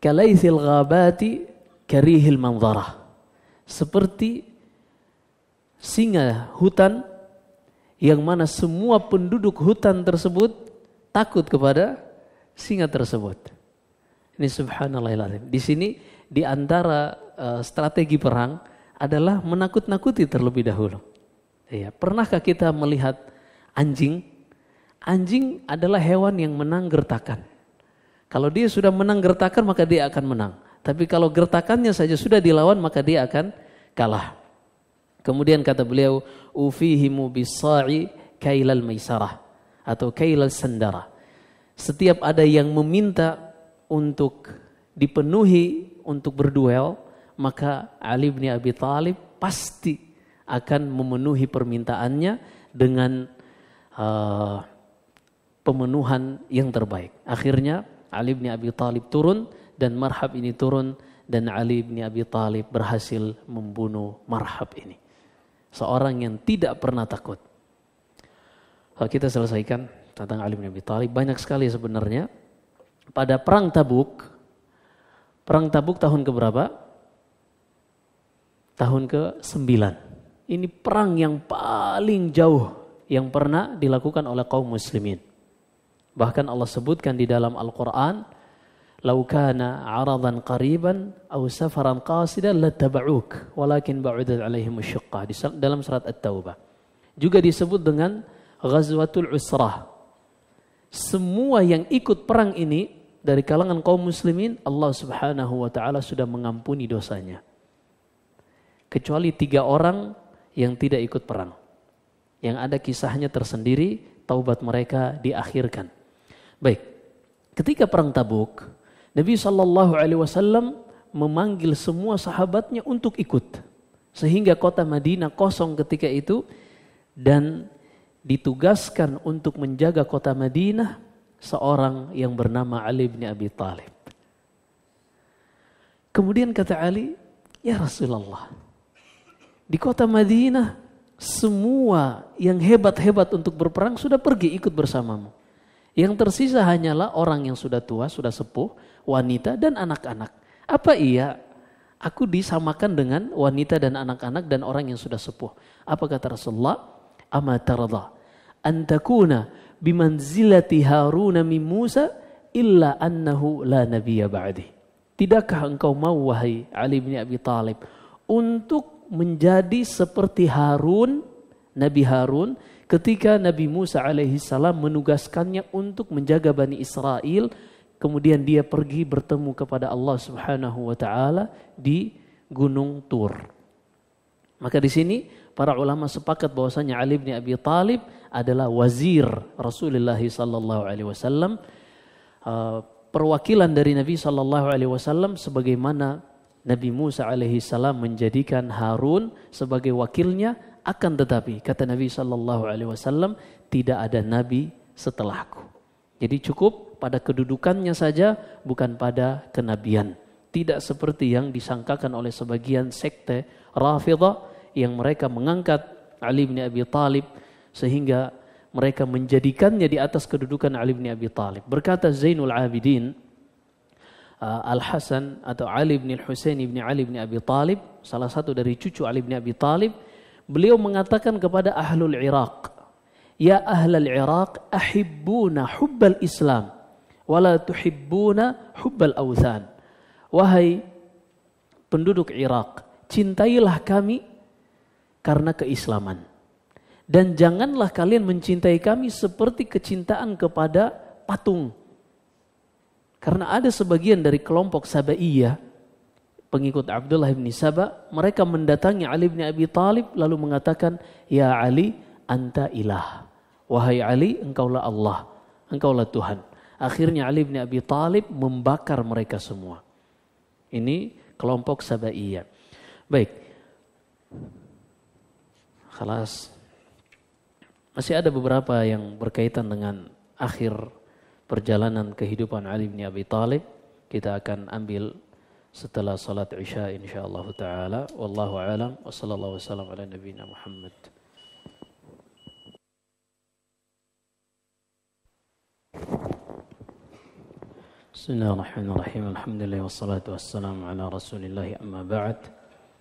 Kalaithil ghabati karihil manzarah. Seperti singa hutan yang mana semua penduduk hutan tersebut takut kepada singa tersebut. Ini Subhanallah. Di sini di antara eh, strategi perang adalah menakut-nakuti terlebih dahulu. Ya, pernahkah kita melihat anjing? Anjing adalah hewan yang menanggertakan. Kalau dia sudah menang gertakan maka dia akan menang. Tapi kalau gertakannya saja sudah dilawan maka dia akan kalah. Kemudian kata beliau, mu bisai kailal maisarah atau kailal sendara. Setiap ada yang meminta untuk dipenuhi untuk berduel, maka Ali bin Abi Thalib pasti akan memenuhi permintaannya dengan uh, pemenuhan yang terbaik. Akhirnya Ali bin Abi Talib turun dan Marhab ini turun dan Ali bin Abi Talib berhasil membunuh Marhab ini. Seorang yang tidak pernah takut. Kalau kita selesaikan tentang Ali bin Abi Talib banyak sekali sebenarnya. Pada perang Tabuk, perang Tabuk tahun keberapa? Tahun ke sembilan Ini perang yang paling jauh yang pernah dilakukan oleh kaum muslimin. Bahkan Allah sebutkan di dalam Al-Quran, "Laukana kana 'aradan qariban atau safaran qasidan lattaba'uk, walakin ba'udat 'alaihim di Dalam surat At-Taubah. Juga disebut dengan Ghazwatul Usrah. Semua yang ikut perang ini dari kalangan kaum muslimin, Allah Subhanahu wa taala sudah mengampuni dosanya. Kecuali tiga orang yang tidak ikut perang. Yang ada kisahnya tersendiri, taubat mereka diakhirkan. Baik. Ketika perang Tabuk, Nabi Shallallahu Alaihi Wasallam memanggil semua sahabatnya untuk ikut, sehingga kota Madinah kosong ketika itu dan ditugaskan untuk menjaga kota Madinah seorang yang bernama Ali bin Abi Thalib. Kemudian kata Ali, "Ya Rasulullah, di kota Madinah semua yang hebat-hebat untuk berperang sudah pergi ikut bersamamu. Yang tersisa hanyalah orang yang sudah tua, sudah sepuh, wanita dan anak-anak. Apa iya aku disamakan dengan wanita dan anak-anak dan orang yang sudah sepuh? Apa kata Rasulullah? Ama tarada antakuna bimanzilati Harun min Musa illa annahu la nabiyya ba'di. Tidakkah engkau mau wahai Ali bin Abi Talib untuk menjadi seperti Harun, Nabi Harun ketika Nabi Musa alaihi salam menugaskannya untuk menjaga Bani Israel, kemudian dia pergi bertemu kepada Allah Subhanahu wa taala di Gunung Tur. Maka di sini para ulama sepakat bahwasanya Ali bin Abi Talib adalah wazir Rasulullah sallallahu alaihi wasallam uh, perwakilan dari Nabi sallallahu alaihi wasallam sebagaimana Nabi Musa alaihi salam menjadikan Harun sebagai wakilnya akan tetapi kata Nabi Shallallahu Alaihi Wasallam tidak ada nabi setelahku. Jadi cukup pada kedudukannya saja, bukan pada kenabian. Tidak seperti yang disangkakan oleh sebagian sekte Rafidah yang mereka mengangkat Ali bin Abi Talib sehingga mereka menjadikannya di atas kedudukan Ali bin Abi Talib Berkata Zainul Abidin, uh, Al Hasan atau Ali bin Husain bin Ali bin Abi Talib salah satu dari cucu Ali bin Abi Talib Beliau mengatakan kepada ahlul Iraq, "Ya ahlul Iraq, ahibbuna hubbal Islam wala tuhibbuna hubbal awthan." Wahai penduduk Irak, cintailah kami karena keislaman. Dan janganlah kalian mencintai kami seperti kecintaan kepada patung. Karena ada sebagian dari kelompok Sabaiyah pengikut Abdullah bin Saba, mereka mendatangi Ali bin Abi Talib lalu mengatakan, Ya Ali, anta ilah. Wahai Ali, engkaulah Allah, engkaulah Tuhan. Akhirnya Ali bin Abi Talib membakar mereka semua. Ini kelompok Sabaiyah. Baik. Kelas. Masih ada beberapa yang berkaitan dengan akhir perjalanan kehidupan Ali bin Abi Talib Kita akan ambil setelah salat Isya insyaallah taala wallahu alam wa sallallahu wasallam ala nabiyina Muhammad Bismillahirrahmanirrahim. Alhamdulillah الرحمن الرحيم الحمد لله والصلاة والسلام على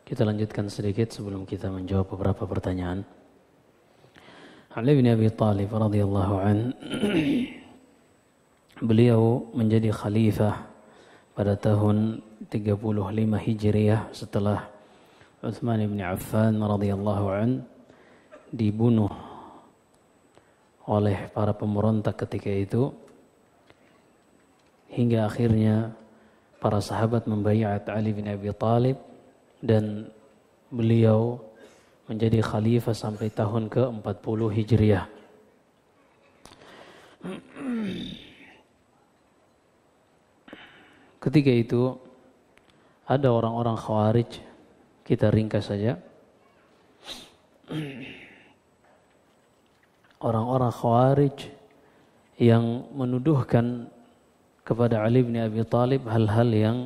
kita lanjutkan sedikit sebelum kita menjawab beberapa pertanyaan Ali bin Abi Talib radhiyallahu an beliau menjadi khalifah pada tahun 35 Hijriah setelah Utsman bin Affan radhiyallahu an dibunuh oleh para pemberontak ketika itu hingga akhirnya para sahabat membaiat Ali bin Abi Talib dan beliau menjadi khalifah sampai tahun ke-40 Hijriah. Ketika itu ada orang-orang khawarij kita ringkas saja orang-orang khawarij yang menuduhkan kepada Ali bin Abi Talib hal-hal yang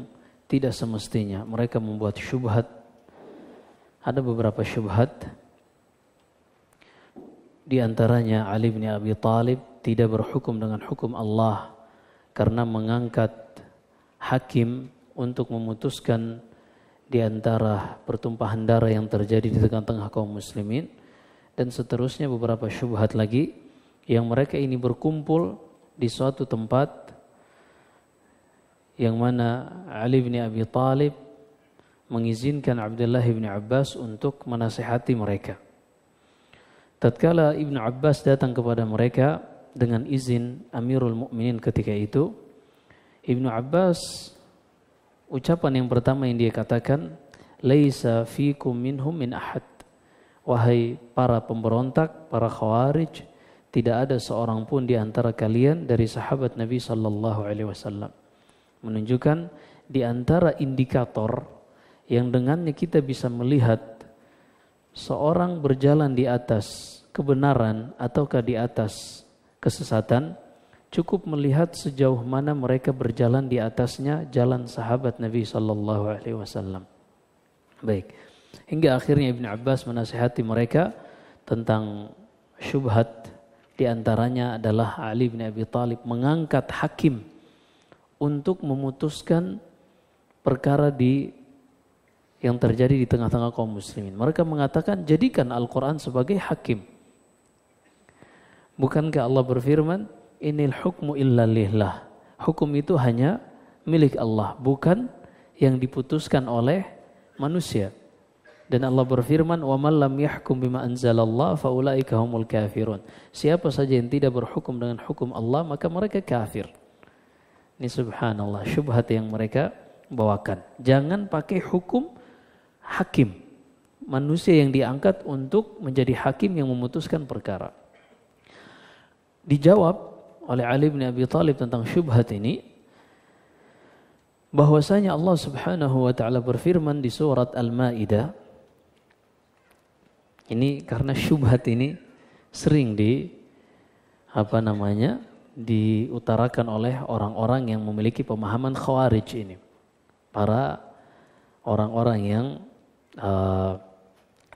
tidak semestinya mereka membuat syubhat ada beberapa syubhat di antaranya Ali bin Abi Talib tidak berhukum dengan hukum Allah karena mengangkat hakim untuk memutuskan di antara pertumpahan darah yang terjadi di tengah-tengah kaum muslimin dan seterusnya beberapa syubhat lagi yang mereka ini berkumpul di suatu tempat yang mana Ali bin Abi Talib mengizinkan Abdullah bin Abbas untuk menasehati mereka. Tatkala Ibn Abbas datang kepada mereka dengan izin Amirul Mukminin ketika itu, Ibnu Abbas Ucapan yang pertama yang dia katakan, "Laisa fikum minhum min ahad." Wahai para pemberontak, para khawarij, tidak ada seorang pun di antara kalian dari sahabat Nabi sallallahu alaihi wasallam. Menunjukkan di antara indikator yang dengannya kita bisa melihat seorang berjalan di atas kebenaran ataukah di atas kesesatan cukup melihat sejauh mana mereka berjalan di atasnya jalan sahabat Nabi Shallallahu Alaihi Wasallam. Baik, hingga akhirnya Ibn Abbas menasihati mereka tentang syubhat di antaranya adalah Ali bin Abi Thalib mengangkat hakim untuk memutuskan perkara di yang terjadi di tengah-tengah kaum muslimin. Mereka mengatakan jadikan Al-Qur'an sebagai hakim. Bukankah Allah berfirman, Inil hukmu illa lillah. Hukum itu hanya milik Allah, bukan yang diputuskan oleh manusia. Dan Allah berfirman, "Wa man lam yahkum bima anzalallah faulaika humul kafirun." Siapa saja yang tidak berhukum dengan hukum Allah, maka mereka kafir. Ini subhanallah, syubhat yang mereka bawakan. Jangan pakai hukum hakim. Manusia yang diangkat untuk menjadi hakim yang memutuskan perkara. Dijawab oleh Ali bin Abi Thalib tentang syubhat ini bahwasanya Allah Subhanahu wa taala berfirman di surat Al-Maidah ini karena syubhat ini sering di apa namanya diutarakan oleh orang-orang yang memiliki pemahaman khawarij ini para orang-orang yang uh,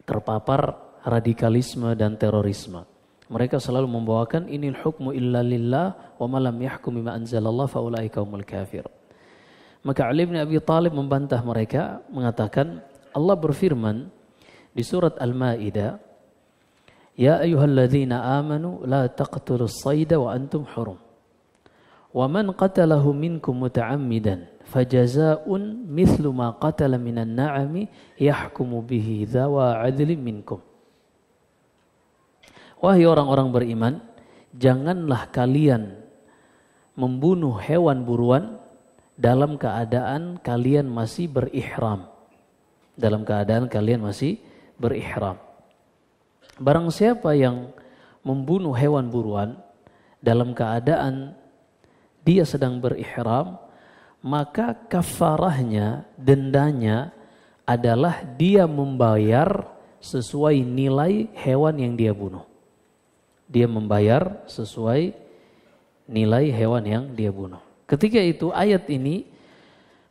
terpapar radikalisme dan terorisme mereka selalu membawakan ini hukmu illa lillah wa malam yahkum bima anzalallah faulaika kafir. Maka Ali bin Abi talib membantah mereka mengatakan Allah berfirman di surat Al-Maidah Ya ayyuhalladzina amanu la taqtulus sayda wa antum hurum wa man qatalahu minkum muta'ammidan fajazaa'un mithlu ma qatala minan na'ami yahkumu bihi dhawa minkum Wahai orang-orang beriman, janganlah kalian membunuh hewan buruan dalam keadaan kalian masih berihram. Dalam keadaan kalian masih berihram. Barang siapa yang membunuh hewan buruan dalam keadaan dia sedang berihram, maka kafarahnya, dendanya adalah dia membayar sesuai nilai hewan yang dia bunuh dia membayar sesuai nilai hewan yang dia bunuh. Ketika itu ayat ini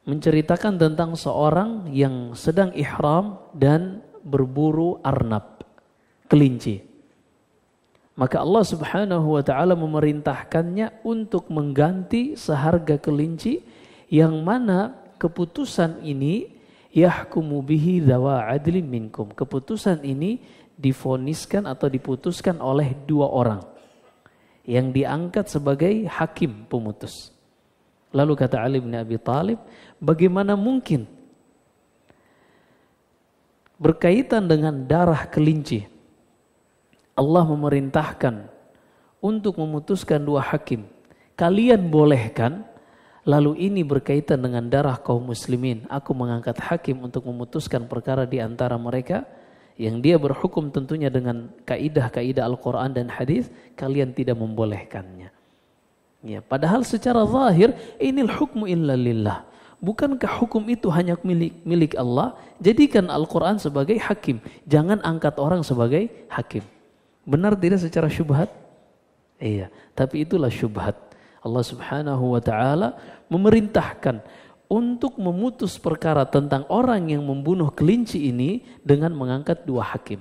menceritakan tentang seorang yang sedang ihram dan berburu arnab, kelinci. Maka Allah Subhanahu wa taala memerintahkannya untuk mengganti seharga kelinci yang mana keputusan ini yahkumu bihi dawa adlin minkum. Keputusan ini difoniskan atau diputuskan oleh dua orang yang diangkat sebagai hakim pemutus. Lalu kata Ali bin Abi Talib bagaimana mungkin berkaitan dengan darah kelinci Allah memerintahkan untuk memutuskan dua hakim. Kalian bolehkan lalu ini berkaitan dengan darah kaum muslimin. Aku mengangkat hakim untuk memutuskan perkara di antara mereka yang dia berhukum tentunya dengan kaidah-kaidah Al-Qur'an dan hadis, kalian tidak membolehkannya. Ya, padahal secara zahir inil hukmu illa lillah. Bukankah hukum itu hanya milik milik Allah? Jadikan Al-Qur'an sebagai hakim, jangan angkat orang sebagai hakim. Benar tidak secara syubhat? Iya, tapi itulah syubhat. Allah Subhanahu wa taala memerintahkan untuk memutus perkara tentang orang yang membunuh kelinci ini dengan mengangkat dua hakim.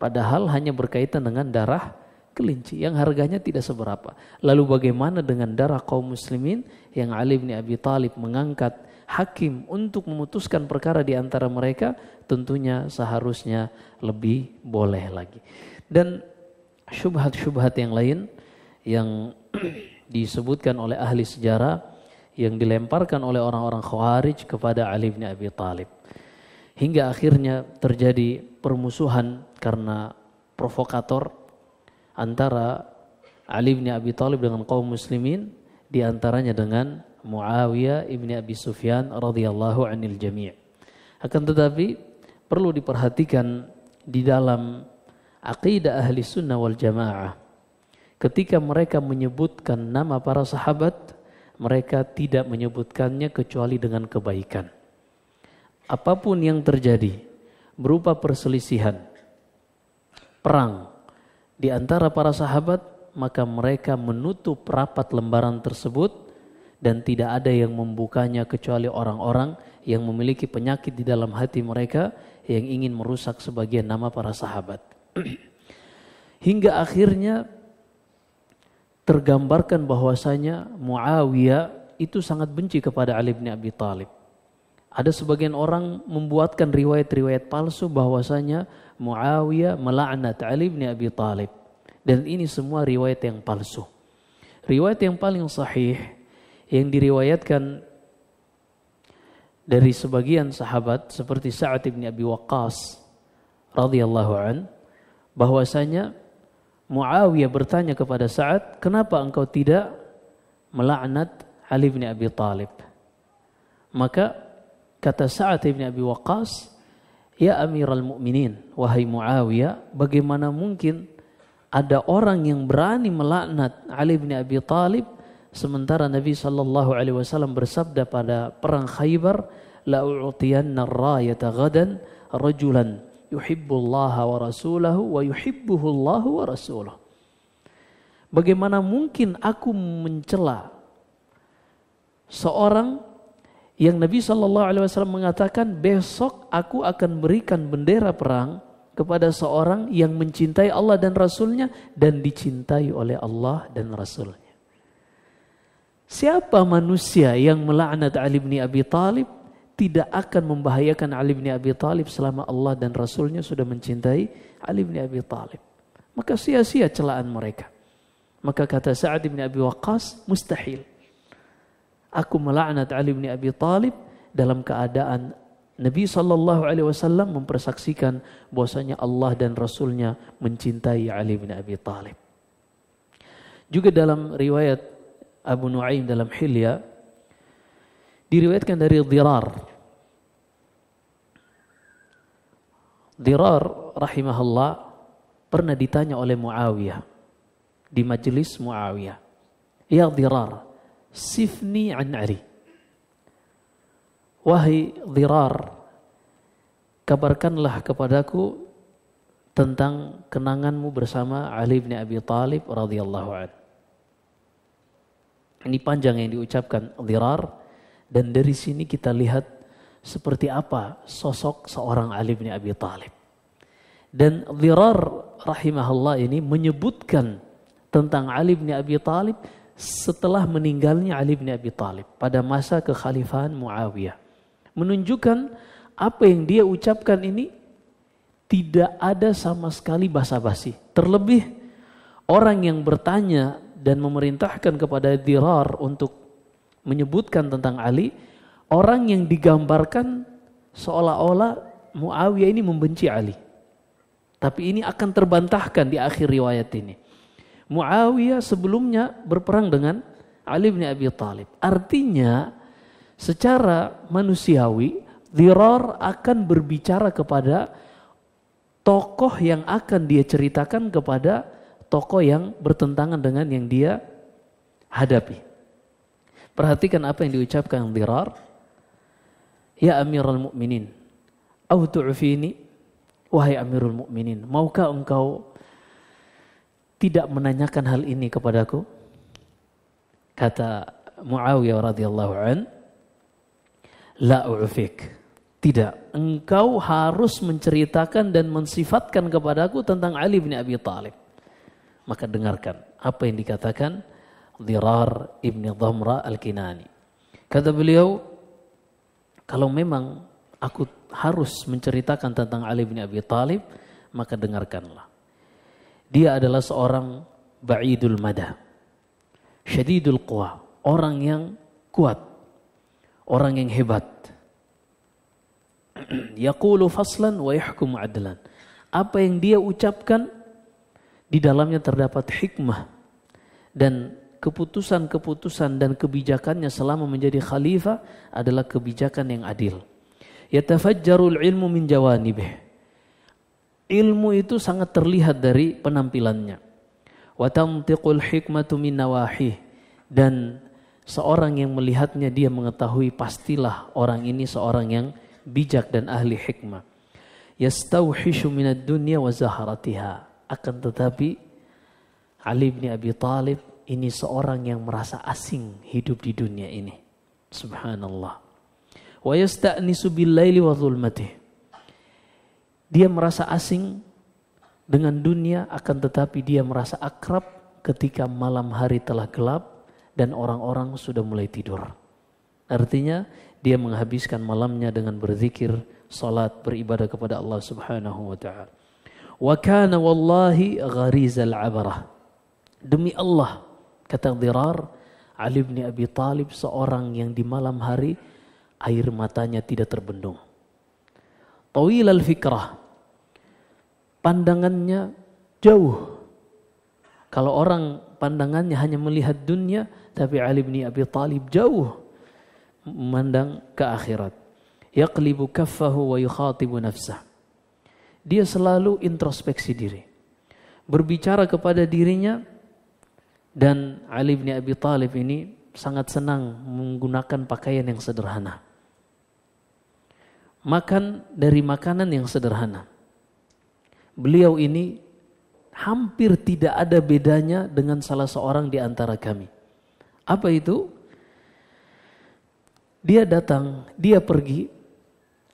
Padahal hanya berkaitan dengan darah kelinci yang harganya tidak seberapa. Lalu bagaimana dengan darah kaum muslimin yang Ali bin Abi Talib mengangkat hakim untuk memutuskan perkara di antara mereka tentunya seharusnya lebih boleh lagi. Dan syubhat-syubhat yang lain yang <clears throat> disebutkan oleh ahli sejarah yang dilemparkan oleh orang-orang Khawarij kepada Ali bin Abi Talib. Hingga akhirnya terjadi permusuhan karena provokator antara Ali bin Abi Talib dengan kaum muslimin diantaranya dengan Muawiyah ibn Abi Sufyan radhiyallahu anil jami'. Akan tetapi perlu diperhatikan di dalam aqidah ahli sunnah wal jamaah ketika mereka menyebutkan nama para sahabat mereka tidak menyebutkannya kecuali dengan kebaikan. Apapun yang terjadi berupa perselisihan, perang di antara para sahabat, maka mereka menutup rapat lembaran tersebut dan tidak ada yang membukanya kecuali orang-orang yang memiliki penyakit di dalam hati mereka yang ingin merusak sebagian nama para sahabat. <clears throat> Hingga akhirnya tergambarkan bahwasanya Muawiyah itu sangat benci kepada Ali bin Abi Thalib. Ada sebagian orang membuatkan riwayat-riwayat palsu bahwasanya Muawiyah melaknat Ali bin Abi Thalib. Dan ini semua riwayat yang palsu. Riwayat yang paling sahih yang diriwayatkan dari sebagian sahabat seperti Sa'ad bin Abi Waqqas radhiyallahu an bahwasanya Muawiyah bertanya kepada Sa'ad, "Kenapa engkau tidak melaknat Ali bin Abi Talib?" Maka kata Sa'ad bin Abi Waqqas, "Ya Amirul Mukminin, wahai Muawiyah, bagaimana mungkin ada orang yang berani melaknat Ali bin Abi Talib sementara Nabi Shallallahu alaihi wasallam bersabda pada perang Khaybar, "La u'tiyanna rayata ghadan rajulan" yuhibbullaha wa rasulahu wa yuhibbuhullahu wa rasuluh. Bagaimana mungkin aku mencela seorang yang Nabi Shallallahu Alaihi Wasallam mengatakan besok aku akan berikan bendera perang kepada seorang yang mencintai Allah dan Rasulnya dan dicintai oleh Allah dan Rasulnya. Siapa manusia yang melaknat Ali bin Abi Thalib tidak akan membahayakan Ali bin Abi Thalib selama Allah dan Rasulnya sudah mencintai Ali bin Abi Thalib. Maka sia-sia celaan mereka. Maka kata Sa'ad bin Abi Waqqas, mustahil. Aku melaknat Ali bin Abi Thalib dalam keadaan Nabi sallallahu Alaihi Wasallam mempersaksikan bahwasanya Allah dan Rasulnya mencintai Ali bin Abi Thalib. Juga dalam riwayat Abu Nuaim dalam Hilya diriwayatkan dari Dirar Dirar rahimahullah pernah ditanya oleh Muawiyah di majelis Muawiyah. Ya Dirar, sifni an Ali. Wahai Dirar, kabarkanlah kepadaku tentang kenanganmu bersama Ali bin Abi Talib radhiyallahu an. Ini panjang yang diucapkan Dirar dan dari sini kita lihat seperti apa sosok seorang Ali bin Abi Thalib. Dan dirar rahimahullah ini menyebutkan tentang Ali bin Abi Thalib setelah meninggalnya Ali bin Abi Thalib pada masa kekhalifahan Muawiyah. Menunjukkan apa yang dia ucapkan ini tidak ada sama sekali basa-basi. Terlebih orang yang bertanya dan memerintahkan kepada Dirar untuk menyebutkan tentang Ali orang yang digambarkan seolah-olah Muawiyah ini membenci Ali. Tapi ini akan terbantahkan di akhir riwayat ini. Muawiyah sebelumnya berperang dengan Ali bin Abi Thalib. Artinya secara manusiawi Dhiror akan berbicara kepada tokoh yang akan dia ceritakan kepada tokoh yang bertentangan dengan yang dia hadapi. Perhatikan apa yang diucapkan Dhirar Ya Amirul Mukminin, au tu'fini wahai Amirul Mukminin, maukah engkau tidak menanyakan hal ini kepadaku? Kata Muawiyah radhiyallahu an, la u'fik. Tidak, engkau harus menceritakan dan mensifatkan kepadaku tentang Ali bin Abi Thalib. Maka dengarkan apa yang dikatakan Dirar ibn Dhamra al-Kinani. Kata beliau, kalau memang aku harus menceritakan tentang Ali bin Abi Talib, maka dengarkanlah. Dia adalah seorang ba'idul mada, syadidul quwa, orang yang kuat, orang yang hebat. <clears throat> Yaqulu faslan wa yahkum adlan. Apa yang dia ucapkan di dalamnya terdapat hikmah dan keputusan-keputusan dan kebijakannya selama menjadi khalifah adalah kebijakan yang adil. Yatafajjarul ilmu min jawanibih. Ilmu itu sangat terlihat dari penampilannya. Wa hikmatu min nawahih. Dan seorang yang melihatnya dia mengetahui pastilah orang ini seorang yang bijak dan ahli hikmah. Yastauhishu minad dunya wa zaharatiha. Akan tetapi Ali bin Abi Talib ini seorang yang merasa asing hidup di dunia ini. Subhanallah. Wa yasta'nisu billaili wa zulmatih. Dia merasa asing dengan dunia akan tetapi dia merasa akrab ketika malam hari telah gelap dan orang-orang sudah mulai tidur. Artinya dia menghabiskan malamnya dengan berzikir, salat, beribadah kepada Allah Subhanahu wa taala. Wa kana wallahi gharizal abarah. Demi Allah, Kata Dirar, Ali bin Abi Talib seorang yang di malam hari air matanya tidak terbendung. Tawil al-fikrah. Pandangannya jauh. Kalau orang pandangannya hanya melihat dunia, tapi Ali bin Abi Talib jauh memandang ke akhirat. Yaqlibu kaffahu wa yukhatibu nafsah. Dia selalu introspeksi diri. Berbicara kepada dirinya dan Ali bin Abi Thalib ini sangat senang menggunakan pakaian yang sederhana. Makan dari makanan yang sederhana. Beliau ini hampir tidak ada bedanya dengan salah seorang di antara kami. Apa itu? Dia datang, dia pergi,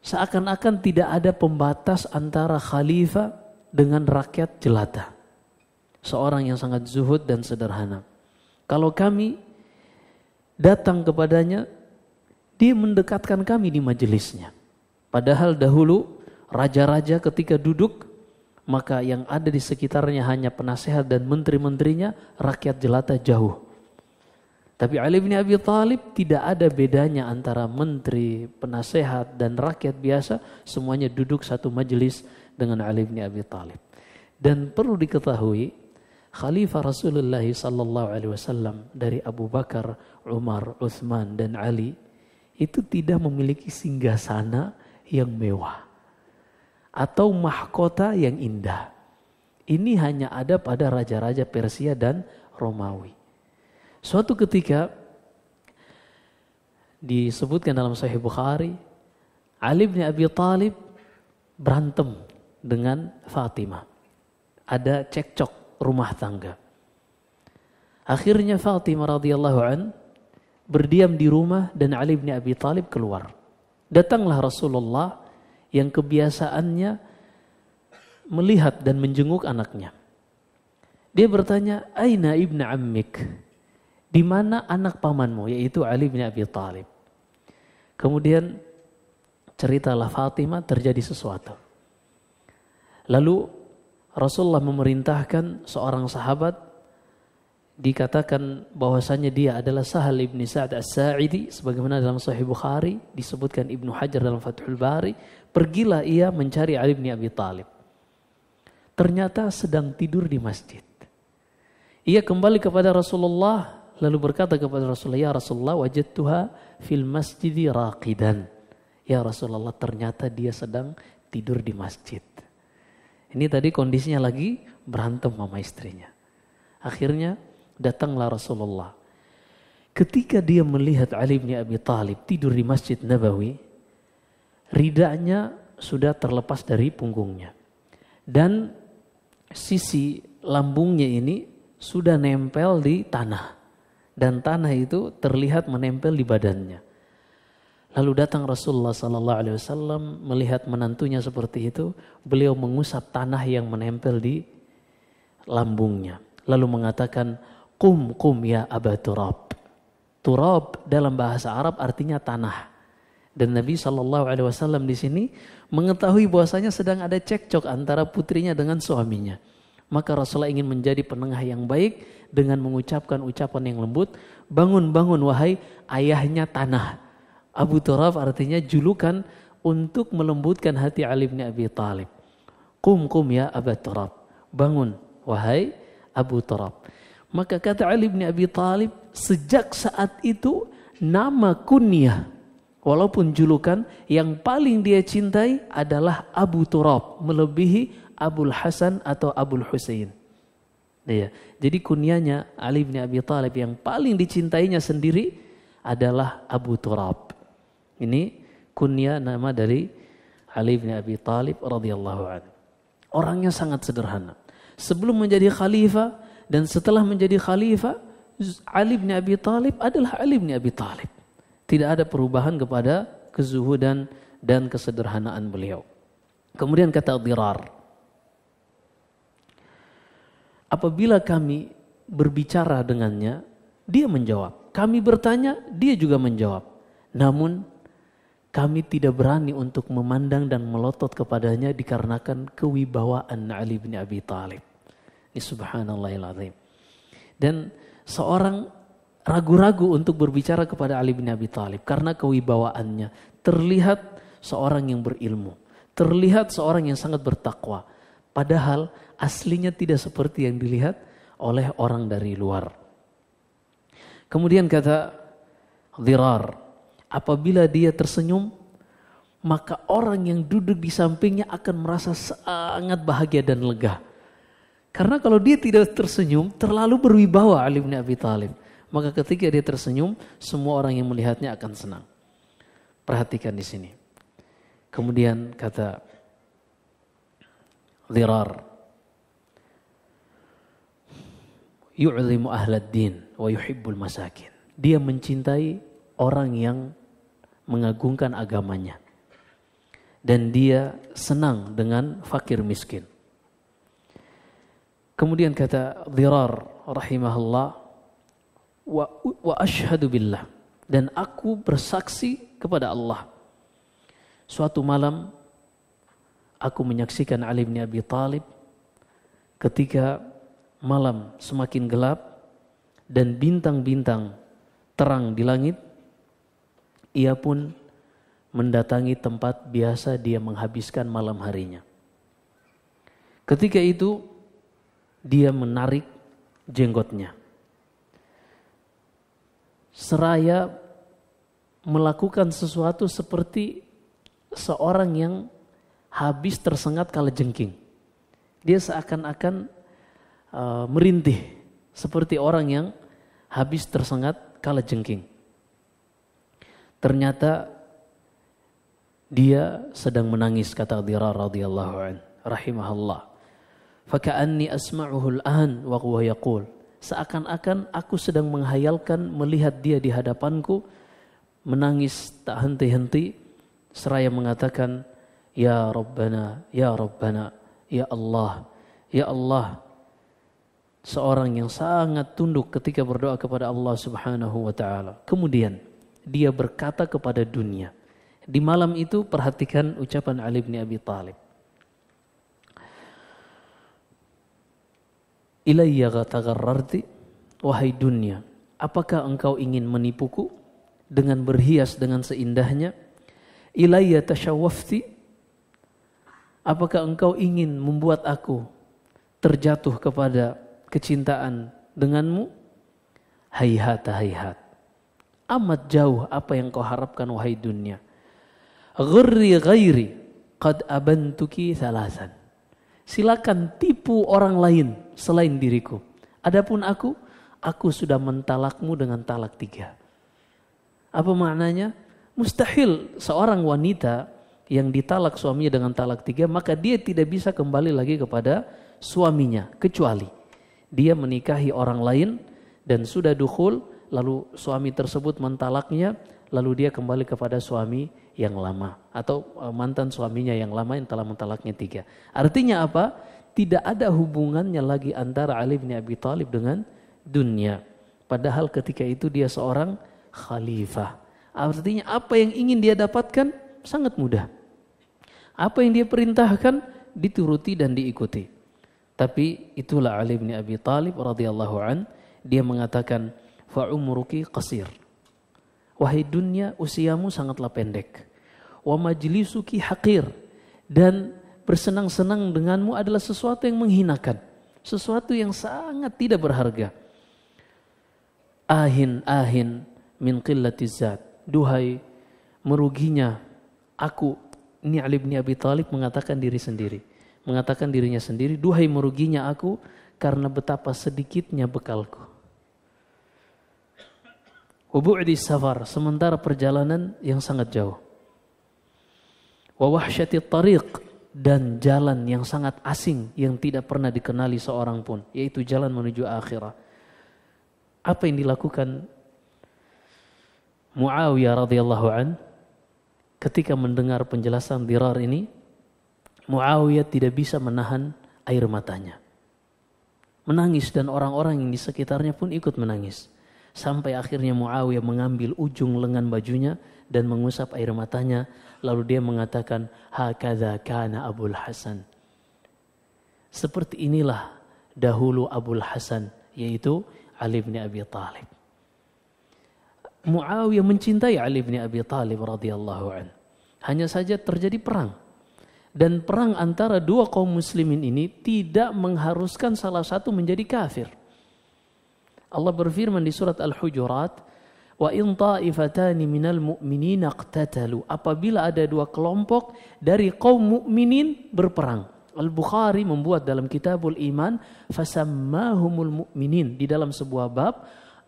seakan-akan tidak ada pembatas antara khalifah dengan rakyat jelata seorang yang sangat zuhud dan sederhana. Kalau kami datang kepadanya, dia mendekatkan kami di majelisnya. Padahal dahulu raja-raja ketika duduk, maka yang ada di sekitarnya hanya penasehat dan menteri-menterinya, rakyat jelata jauh. Tapi Ali bin Abi Thalib tidak ada bedanya antara menteri, penasehat dan rakyat biasa, semuanya duduk satu majelis dengan Ali bin Abi Thalib. Dan perlu diketahui khalifah Rasulullah sallallahu alaihi wasallam dari Abu Bakar, Umar, Utsman dan Ali itu tidak memiliki singgasana yang mewah atau mahkota yang indah. Ini hanya ada pada raja-raja Persia dan Romawi. Suatu ketika disebutkan dalam Sahih Bukhari, Ali bin Abi Talib berantem dengan Fatimah. Ada cekcok rumah tangga. Akhirnya Fatimah radhiyallahu an berdiam di rumah dan Ali bin Abi Thalib keluar. Datanglah Rasulullah yang kebiasaannya melihat dan menjenguk anaknya. Dia bertanya, "Aina ibna ammik?" Di mana anak pamanmu yaitu Ali bin Abi Thalib? Kemudian ceritalah Fatimah terjadi sesuatu. Lalu Rasulullah memerintahkan seorang sahabat dikatakan bahwasanya dia adalah Sahal ibn Sa'ad as-Sa'idi sebagaimana dalam Sahih Bukhari disebutkan Ibnu Hajar dalam Fathul Bari pergilah ia mencari Ali bin Abi Thalib ternyata sedang tidur di masjid ia kembali kepada Rasulullah lalu berkata kepada Rasulullah ya Rasulullah wajadtuha fil masjidi raqidan ya Rasulullah ternyata dia sedang tidur di masjid ini tadi kondisinya lagi berantem sama istrinya. Akhirnya datanglah Rasulullah. Ketika dia melihat Ali bin Abi Thalib tidur di Masjid Nabawi, ridanya sudah terlepas dari punggungnya. Dan sisi lambungnya ini sudah nempel di tanah. Dan tanah itu terlihat menempel di badannya. Lalu datang Rasulullah Sallallahu Alaihi Wasallam melihat menantunya seperti itu, beliau mengusap tanah yang menempel di lambungnya, lalu mengatakan, "Kum kum ya Aba Turab." Turab dalam bahasa Arab artinya tanah. Dan Nabi Shallallahu Alaihi Wasallam di sini mengetahui bahwasanya sedang ada cekcok antara putrinya dengan suaminya. Maka Rasulullah ingin menjadi penengah yang baik dengan mengucapkan ucapan yang lembut, bangun bangun wahai ayahnya tanah Abu Turab artinya julukan untuk melembutkan hati Ali bin Abi Talib. Kum kum ya Abu Turab. Bangun wahai Abu Turab. Maka kata Ali bin Abi Talib sejak saat itu nama kunyah walaupun julukan yang paling dia cintai adalah Abu Turab melebihi Abul Hasan atau Abul Hussein. Ya. Jadi kunyanya Ali bin Abi Talib yang paling dicintainya sendiri adalah Abu Turab. Ini kunya nama dari Ali bin Abi Talib radhiyallahu anhu. Orangnya sangat sederhana. Sebelum menjadi khalifah dan setelah menjadi khalifah, Ali bin Abi Talib adalah Ali bin Abi Talib. Tidak ada perubahan kepada kezuhudan dan kesederhanaan beliau. Kemudian kata Dirar, apabila kami berbicara dengannya, dia menjawab. Kami bertanya, dia juga menjawab. Namun kami tidak berani untuk memandang dan melotot kepadanya dikarenakan kewibawaan Ali bin Abi Thalib. Ini subhanallahiladzim. Dan seorang ragu-ragu untuk berbicara kepada Ali bin Abi Thalib karena kewibawaannya. Terlihat seorang yang berilmu, terlihat seorang yang sangat bertakwa. Padahal aslinya tidak seperti yang dilihat oleh orang dari luar. Kemudian kata Dirar, Apabila dia tersenyum, maka orang yang duduk di sampingnya akan merasa sangat bahagia dan lega. Karena kalau dia tidak tersenyum, terlalu berwibawa Ali bin Abi Thalib. Maka ketika dia tersenyum, semua orang yang melihatnya akan senang. Perhatikan di sini. Kemudian kata Zirar, yu'zimu ahlad din wa yuhibbul masakin. Dia mencintai orang yang mengagungkan agamanya. Dan dia senang dengan fakir miskin. Kemudian kata Dirar rahimahullah, wa, wa ashadu billah. Dan aku bersaksi kepada Allah. Suatu malam, aku menyaksikan Ali bin Abi Talib ketika malam semakin gelap dan bintang-bintang terang di langit ia pun mendatangi tempat biasa dia menghabiskan malam harinya. Ketika itu, dia menarik jenggotnya. Seraya melakukan sesuatu seperti seorang yang habis tersengat kala jengking. Dia seakan-akan uh, merintih seperti orang yang habis tersengat kala jengking. Ternyata dia sedang menangis kata Dirar radhiyallahu an rahimahullah. Faka'anni asma'uhu al-an wa huwa yaqul. Seakan-akan aku sedang menghayalkan melihat dia di hadapanku menangis tak henti-henti seraya mengatakan ya rabbana ya rabbana ya Allah ya Allah seorang yang sangat tunduk ketika berdoa kepada Allah Subhanahu wa taala. Kemudian dia berkata kepada dunia. Di malam itu perhatikan ucapan Ali bin Abi Talib. Ilayya gatagarrarti wahai dunia, apakah engkau ingin menipuku dengan berhias dengan seindahnya? Ilayya tashawwafti apakah engkau ingin membuat aku terjatuh kepada kecintaan denganmu? Hayhata hayhat amat jauh apa yang kau harapkan wahai dunia. Ghurri ghairi qad abantuki salasan. Silakan tipu orang lain selain diriku. Adapun aku, aku sudah mentalakmu dengan talak tiga. Apa maknanya? Mustahil seorang wanita yang ditalak suaminya dengan talak tiga, maka dia tidak bisa kembali lagi kepada suaminya, kecuali dia menikahi orang lain dan sudah dukul, lalu suami tersebut mentalaknya, lalu dia kembali kepada suami yang lama atau e, mantan suaminya yang lama yang telah mentalaknya tiga. Artinya apa? Tidak ada hubungannya lagi antara Ali bin Abi Thalib dengan dunia. Padahal ketika itu dia seorang khalifah. Artinya apa yang ingin dia dapatkan sangat mudah. Apa yang dia perintahkan dituruti dan diikuti. Tapi itulah Ali bin Abi Thalib radhiyallahu an dia mengatakan fa umruki qasir. Wahai dunia, usiamu sangatlah pendek. Wa majlisuki haqir. Dan bersenang-senang denganmu adalah sesuatu yang menghinakan. Sesuatu yang sangat tidak berharga. Ahin, ahin min qillati zat. Duhai, meruginya aku, Ali bin Abi Talib mengatakan diri sendiri. Mengatakan dirinya sendiri, duhai meruginya aku karena betapa sedikitnya bekalku di safar, sementara perjalanan yang sangat jauh. Wawahsyati tariq, dan jalan yang sangat asing yang tidak pernah dikenali seorang pun, yaitu jalan menuju akhirat. Apa yang dilakukan Muawiyah radhiyallahu an ketika mendengar penjelasan Dirar ini, Muawiyah tidak bisa menahan air matanya. Menangis dan orang-orang yang di sekitarnya pun ikut menangis. Sampai akhirnya Muawiyah mengambil ujung lengan bajunya dan mengusap air matanya. Lalu dia mengatakan, Hakadha kana Abul Hasan. Seperti inilah dahulu Abul Hasan, yaitu Ali bin Abi Talib. Muawiyah mencintai Ali bin Abi Talib radhiyallahu an. Hanya saja terjadi perang dan perang antara dua kaum muslimin ini tidak mengharuskan salah satu menjadi kafir. Allah berfirman di surat Al-Hujurat, Wa in ta'ifatani minal mu'minin iqtatalu." Apabila ada dua kelompok dari kaum mukminin berperang. Al-Bukhari membuat dalam kitabul iman, Fasammahumul mu'minin. Di dalam sebuah bab,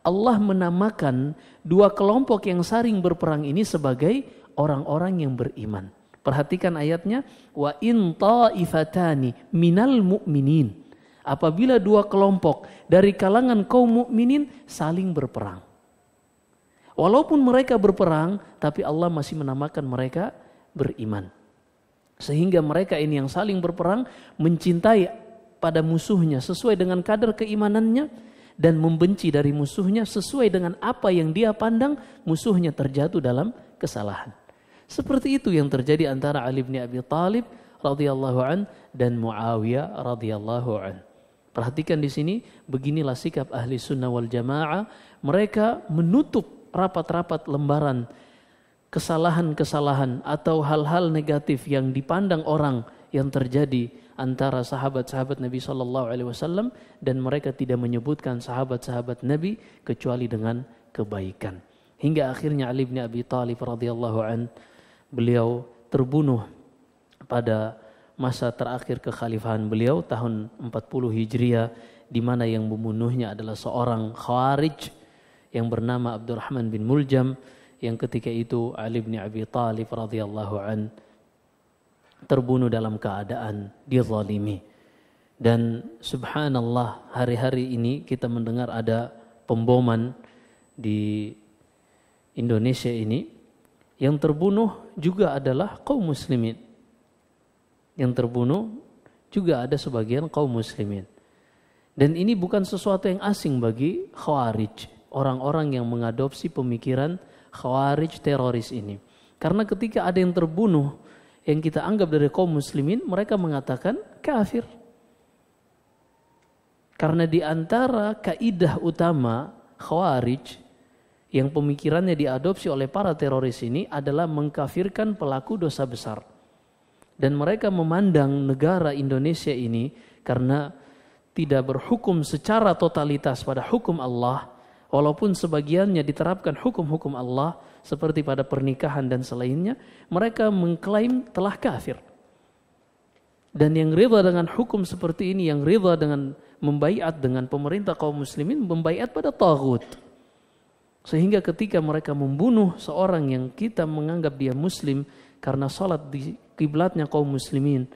Allah menamakan dua kelompok yang saring berperang ini sebagai orang-orang yang beriman. Perhatikan ayatnya, Wa in ta'ifatani minal mu'minin apabila dua kelompok dari kalangan kaum mukminin saling berperang. Walaupun mereka berperang, tapi Allah masih menamakan mereka beriman. Sehingga mereka ini yang saling berperang mencintai pada musuhnya sesuai dengan kadar keimanannya dan membenci dari musuhnya sesuai dengan apa yang dia pandang musuhnya terjatuh dalam kesalahan. Seperti itu yang terjadi antara Ali bin Abi Thalib radhiyallahu an dan Muawiyah radhiyallahu an. Perhatikan di sini, beginilah sikap ahli sunnah wal jamaah. Mereka menutup rapat-rapat lembaran kesalahan-kesalahan atau hal-hal negatif yang dipandang orang yang terjadi antara sahabat-sahabat Nabi Shallallahu Alaihi Wasallam dan mereka tidak menyebutkan sahabat-sahabat Nabi kecuali dengan kebaikan. Hingga akhirnya Ali bin Abi Thalib radhiyallahu an beliau terbunuh pada masa terakhir kekhalifahan beliau tahun 40 Hijriah di mana yang membunuhnya adalah seorang Khawarij yang bernama Abdurrahman bin Muljam yang ketika itu Ali bin Abi talib radhiyallahu an terbunuh dalam keadaan dizalimi. Dan subhanallah hari-hari ini kita mendengar ada pemboman di Indonesia ini yang terbunuh juga adalah kaum muslimin yang terbunuh juga ada sebagian kaum muslimin. Dan ini bukan sesuatu yang asing bagi Khawarij, orang-orang yang mengadopsi pemikiran Khawarij teroris ini. Karena ketika ada yang terbunuh yang kita anggap dari kaum muslimin, mereka mengatakan kafir. Karena di antara kaidah utama Khawarij yang pemikirannya diadopsi oleh para teroris ini adalah mengkafirkan pelaku dosa besar dan mereka memandang negara Indonesia ini karena tidak berhukum secara totalitas pada hukum Allah walaupun sebagiannya diterapkan hukum-hukum Allah seperti pada pernikahan dan selainnya mereka mengklaim telah kafir dan yang rida dengan hukum seperti ini yang rida dengan membaiat dengan pemerintah kaum muslimin membaiat pada tagut sehingga ketika mereka membunuh seorang yang kita menganggap dia muslim karena sholat di kiblatnya kaum muslimin,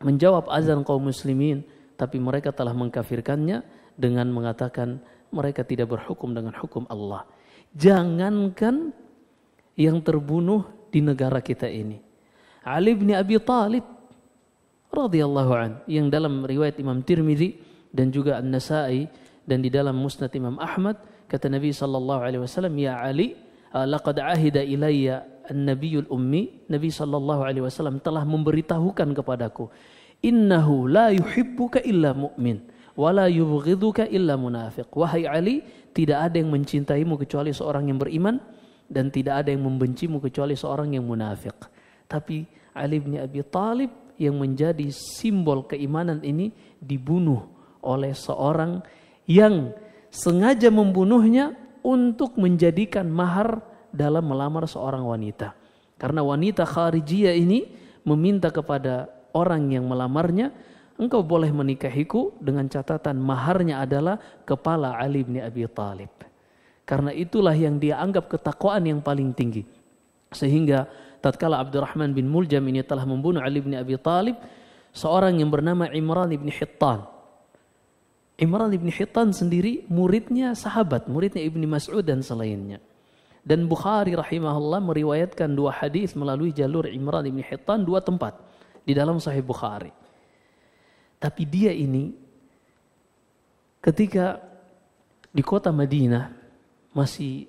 menjawab azan kaum muslimin, tapi mereka telah mengkafirkannya dengan mengatakan mereka tidak berhukum dengan hukum Allah. Jangankan yang terbunuh di negara kita ini. Ali bin Abi Talib radhiyallahu an yang dalam riwayat Imam Tirmidzi dan juga An-Nasai dan di dalam Musnad Imam Ahmad kata Nabi sallallahu alaihi wasallam ya Ali Ah, laqad ahida ilayya an-nabiyul ummi Nabi sallallahu alaihi wasallam telah memberitahukan kepadaku innahu la yuhibbuka illa mu'min wa la yubghiduka illa munafiq wahai Ali tidak ada yang mencintaimu kecuali seorang yang beriman dan tidak ada yang membencimu kecuali seorang yang munafik tapi Ali bin Abi Thalib yang menjadi simbol keimanan ini dibunuh oleh seorang yang sengaja membunuhnya untuk menjadikan mahar dalam melamar seorang wanita. Karena wanita kharijiyah ini meminta kepada orang yang melamarnya, engkau boleh menikahiku dengan catatan maharnya adalah kepala Ali bin Abi Talib, Karena itulah yang dia anggap ketakwaan yang paling tinggi. Sehingga tatkala Abdurrahman bin Muljam ini telah membunuh Ali bin Abi Talib, seorang yang bernama Imran bin Hittan Imran ibn Hitan sendiri muridnya sahabat, muridnya Ibni Mas'ud dan selainnya. Dan Bukhari rahimahullah meriwayatkan dua hadis melalui jalur Imran ibn Hitan dua tempat di dalam Sahih Bukhari. Tapi dia ini ketika di kota Madinah masih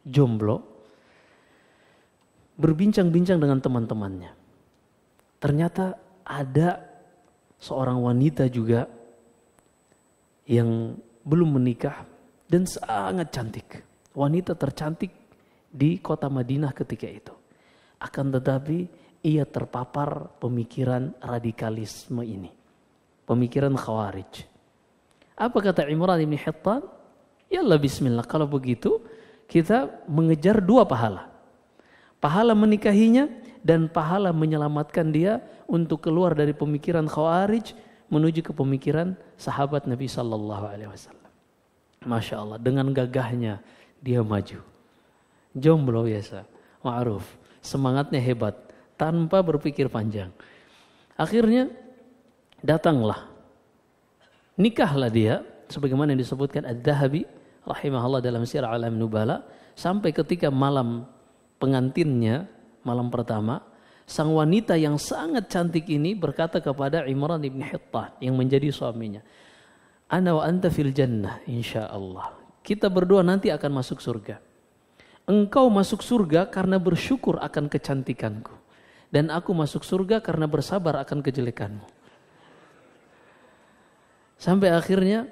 jomblo berbincang-bincang dengan teman-temannya. Ternyata ada seorang wanita juga yang belum menikah dan sangat cantik. Wanita tercantik di kota Madinah ketika itu. Akan tetapi ia terpapar pemikiran radikalisme ini. Pemikiran khawarij. Apa kata Imran Ibn Hittan? Yallah bismillah. Kalau begitu kita mengejar dua pahala. Pahala menikahinya dan pahala menyelamatkan dia untuk keluar dari pemikiran khawarij menuju ke pemikiran sahabat Nabi Sallallahu Alaihi Wasallam. Masya Allah, dengan gagahnya dia maju. Jomblo biasa, ma'ruf, semangatnya hebat, tanpa berpikir panjang. Akhirnya datanglah, nikahlah dia, sebagaimana yang disebutkan Ad-Dahabi, rahimahullah dalam sirah alam nubala, sampai ketika malam pengantinnya, malam pertama, sang wanita yang sangat cantik ini berkata kepada Imran ibn Hittah yang menjadi suaminya. Ana wa anta fil jannah insya Allah. Kita berdua nanti akan masuk surga. Engkau masuk surga karena bersyukur akan kecantikanku. Dan aku masuk surga karena bersabar akan kejelekanmu. Sampai akhirnya